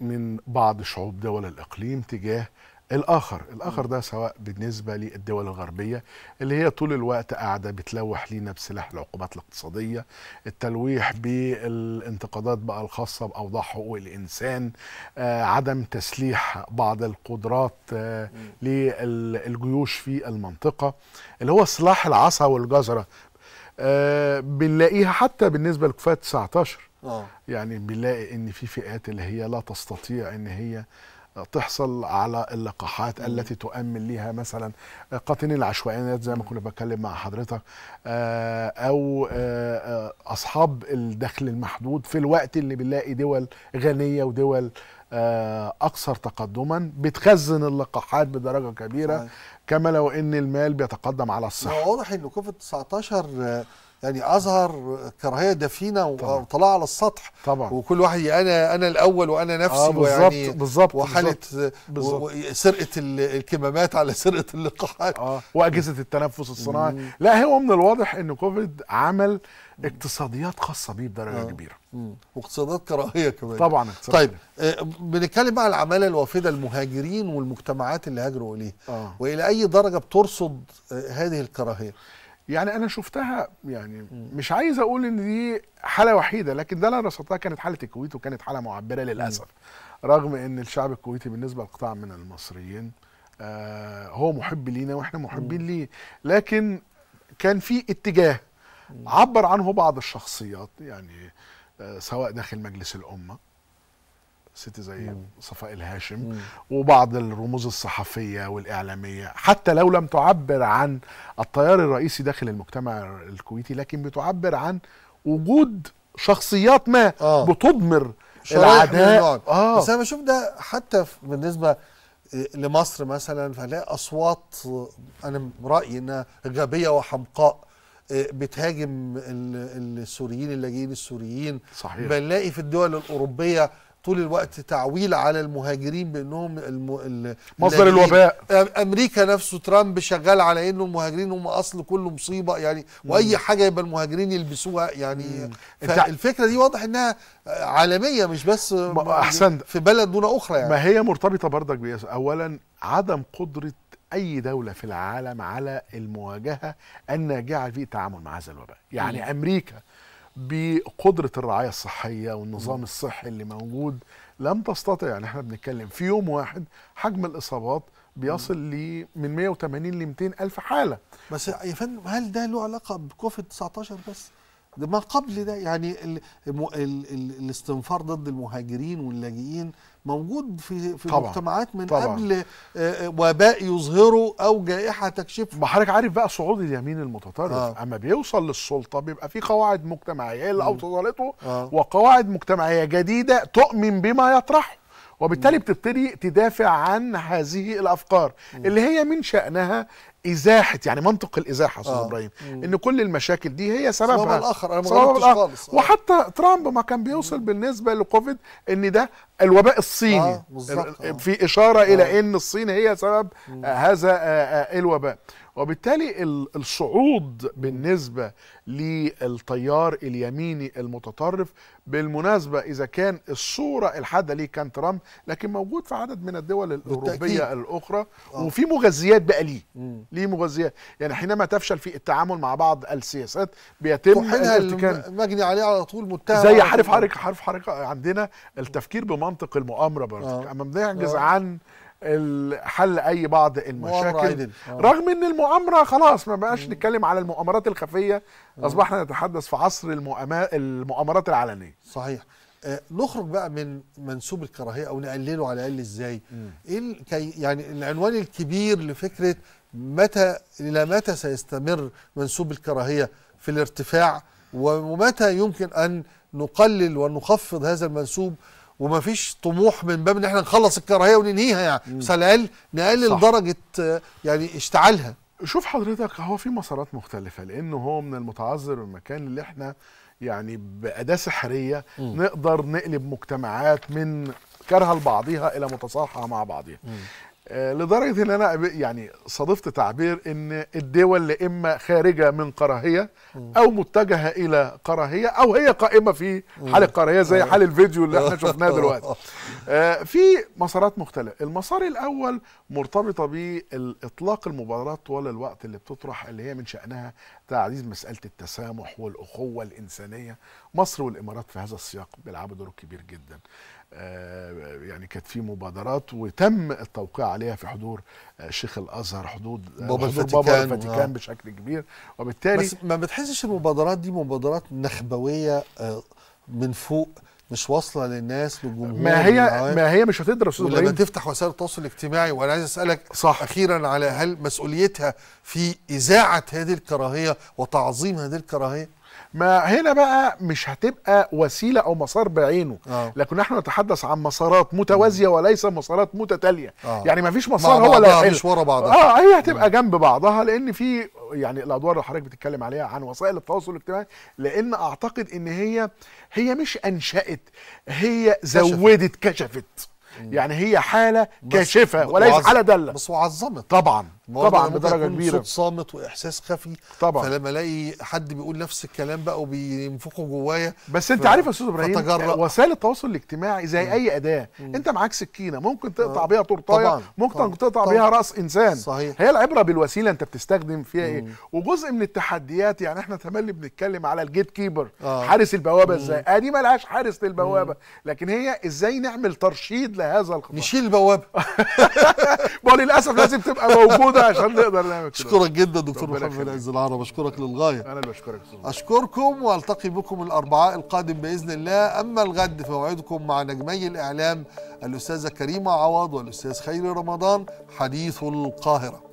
من بعض شعوب دول الاقليم تجاه الاخر الاخر ده سواء بالنسبه للدول الغربيه اللي هي طول الوقت قاعده بتلوح لينا بسلاح العقوبات الاقتصاديه التلويح بالانتقادات بقى الخاصه باوضاع حقوق الانسان آه عدم تسليح بعض القدرات آه للجيوش في المنطقه اللي هو سلاح العصا والجزره آه بنلاقيها حتى بالنسبه لكفايه 19 أوه. يعني بنلاقي ان في فئات اللي هي لا تستطيع ان هي تحصل على اللقاحات التي تؤمن لها مثلا قاتلين العشوائيات زي ما كنا بتكلم مع حضرتك آه، او آه، آه، اصحاب الدخل المحدود في الوقت اللي بنلاقي دول غنيه ودول اكثر تقدما بتخزن اللقاحات بدرجه كبيره كما لو ان المال بيتقدم على الصحه واضح ان كوفيد 19 يعني اظهر كراهيه دفينه وطلع على السطح طبعا وكل واحد يعني انا انا الاول وانا نفسي آه بالظبط ويعني بالظبط وحاله سرقه الكمامات على سرقه اللقاحات اه واجهزه التنفس الصناعي مم. لا هو من الواضح ان كوفيد عمل اقتصاديات خاصه بيه بدرجه آه. كبيره واقتصادات كراهيه كمان طبعا طيب آه، بنتكلم بقى على العماله الوافده المهاجرين والمجتمعات اللي هاجروا اليه آه. والى اي درجه بترصد آه، هذه الكراهيه يعني انا شفتها يعني مش عايز اقول ان دي حاله وحيده لكن ده اللي رصدتها كانت حاله الكويت وكانت حاله معبره للاسف رغم ان الشعب الكويتي بالنسبه لقطاع من المصريين آه هو محب لينا واحنا محبين ليه لكن كان في اتجاه عبر عنه بعض الشخصيات يعني آه، سواء داخل مجلس الامه سيتي زي مم. صفاء الهاشم مم. وبعض الرموز الصحفيه والاعلاميه حتى لو لم تعبر عن التيار الرئيسي داخل المجتمع الكويتي لكن بتعبر عن وجود شخصيات ما آه. بتضمر العداء آه. بس انا بشوف ده حتى بالنسبه لمصر مثلا فهنلاقي اصوات انا رايي انها غبيه وحمقاء آه، بتهاجم السوريين اللاجئين السوريين صحيح بنلاقي في الدول الاوروبيه طول الوقت تعويل على المهاجرين بانهم الم... مصدر الوباء امريكا نفسه ترامب شغال على انه المهاجرين هم اصل كل مصيبه يعني واي حاجه يبقى المهاجرين يلبسوها يعني الفكره فالفكره دي واضح انها عالميه مش بس احسن في بلد دون اخرى يعني ما هي مرتبطه برضك بيس اولا عدم قدره اي دوله في العالم على المواجهه الناجعه في التعامل مع هذا الوباء يعني مم. امريكا بقدره الرعايه الصحيه والنظام الصحي اللي موجود لم تستطع يعني احنا بنتكلم في يوم واحد حجم الاصابات بيصل ل من 180 ل 200 الف حاله بس يا فندم هل ده له علاقه بكوفيد 19 بس ده ما قبل ده يعني ال ال ال الاستنفار ضد المهاجرين واللاجئين موجود في في طبعًا المجتمعات من طبعًا قبل آه، آه، وباء يظهره او جائحه تكشفه ما حضرتك عارف بقى صعود اليمين المتطرف آه. اما بيوصل للسلطه بيبقى في قواعد مجتمعيه اللي اللي اوصلته آه. وقواعد مجتمعيه جديده تؤمن بما يطرحه وبالتالي بتبتدي تدافع عن هذه الافكار اللي هي من شانها ازاحه يعني منطق الازاحه استاذ آه. ابراهيم ان كل المشاكل دي هي سببها سبب الاخر انا ما خالص آه. وحتى ترامب ما كان بيوصل مم. بالنسبه لكوفيد ان ده الوباء الصيني آه. آه. في اشاره آه. الى ان الصين هي سبب آه هذا آه, آه، الوباء وبالتالي الصعود بالنسبة للتيار اليميني المتطرف بالمناسبة إذا كان الصورة الحادة ليه كان ترامب لكن موجود في عدد من الدول الأوروبية بالتأكيد. الأخرى آه. وفي مغذيات بقى ليه مم. ليه مغذيات يعني حينما تفشل في التعامل مع بعض السياسات بيتم يعني مجني عليه على طول متهم زي حرف حركة حرف حركة عندنا التفكير بمنطق المؤامرة برضك آه. أما بنعجز آه. عن حل اي بعض المشاكل آه. رغم ان المؤامره خلاص ما بقاش نتكلم على المؤامرات الخفيه آه. اصبحنا نتحدث في عصر المؤامرات العلنيه صحيح آه نخرج بقى من منسوب الكراهيه او نقلله على الاقل ازاي ايه يعني العنوان الكبير لفكره متى الى متى سيستمر منسوب الكراهيه في الارتفاع ومتى يمكن ان نقلل ونخفض هذا المنسوب وما فيش طموح من باب ان احنا نخلص الكراهيه وننهيها يعني مم. بس على الاقل نقلل درجه يعني اشتعالها شوف حضرتك هو في مسارات مختلفه لانه هو من المتعذر والمكان اللي احنا يعني باداه سحريه مم. نقدر نقلب مجتمعات من كارهه لبعضها الى متصالحه مع بعضها مم. آه، لدرجه ان انا يعني صادفت تعبير ان الدول اللي اما خارجه من كراهيه او متجهه الى كراهيه او هي قائمه في حاله كراهيه زي آه. حال الفيديو اللي احنا شفناه دلوقتي. آه، في مسارات مختلفه، المسار الاول مرتبطه باطلاق المبادرات طوال الوقت اللي بتطرح اللي هي من شانها تعزيز مساله التسامح والاخوه الانسانيه، مصر والامارات في هذا السياق بيلعبوا دور كبير جدا. آه، يعني كانت في مبادرات وتم التوقيع عليها في حضور آه، شيخ الازهر حدود آه، بابا الفاتيكان, بابا الفاتيكان بشكل كبير وبالتالي بس ما بتحسش المبادرات دي مبادرات نخبويه من فوق مش واصله للناس للجمهور ما هي ما هي مش هتقدر استاذ لما تفتح وسائل التواصل الاجتماعي وانا عايز اسالك صح اخيرا على هل مسؤوليتها في اذاعه هذه الكراهيه وتعظيم هذه الكراهيه ما هنا بقى مش هتبقى وسيله او مسار بعينه أوه. لكن نحن نتحدث عن مسارات متوازيه وليس مسارات متتاليه أوه. يعني ما فيش مسار هو لا مش ورا بعضها اه هي هتبقى مم. جنب بعضها لان في يعني الادوار اللي حضرتك بتتكلم عليها عن وسائل التواصل الاجتماعي لان اعتقد ان هي هي مش انشات هي زودت كشفت, كشفت. يعني هي حاله كاشفه وليس على دلة بس وعظمت طبعا طبعا بدرجه كبيره صوت صامت واحساس خفي طبعا فلما الاقي حد بيقول نفس الكلام بقى وبينفخه جوايا بس انت ف... عارف يا استاذ ابراهيم وسائل التواصل الاجتماعي زي مم. اي اداه مم. انت معاك سكينه ممكن تقطع آه. بيها تورتايه ممكن طبعًا. تقطع طبعًا. بيها راس انسان صحيح. هي العبره بالوسيله انت بتستخدم فيها ايه وجزء من التحديات يعني احنا تملي بنتكلم على الجيت كيبر آه. حارس البوابه ازاي ادي ما ملهاش حارس للبوابه لكن هي ازاي نعمل ترشيد لهذا الخطر نشيل البوابه ما للاسف لازم تبقى موجوده عشان نقدر نعمل كده اشكرك جدا دكتور محمد عز العرب اشكرك للغايه انا اللي بشكرك اشكركم والتقي بكم الاربعاء القادم باذن الله اما الغد فموعدكم مع نجمي الاعلام الاستاذه كريمه عوض والاستاذ خيري رمضان حديث القاهره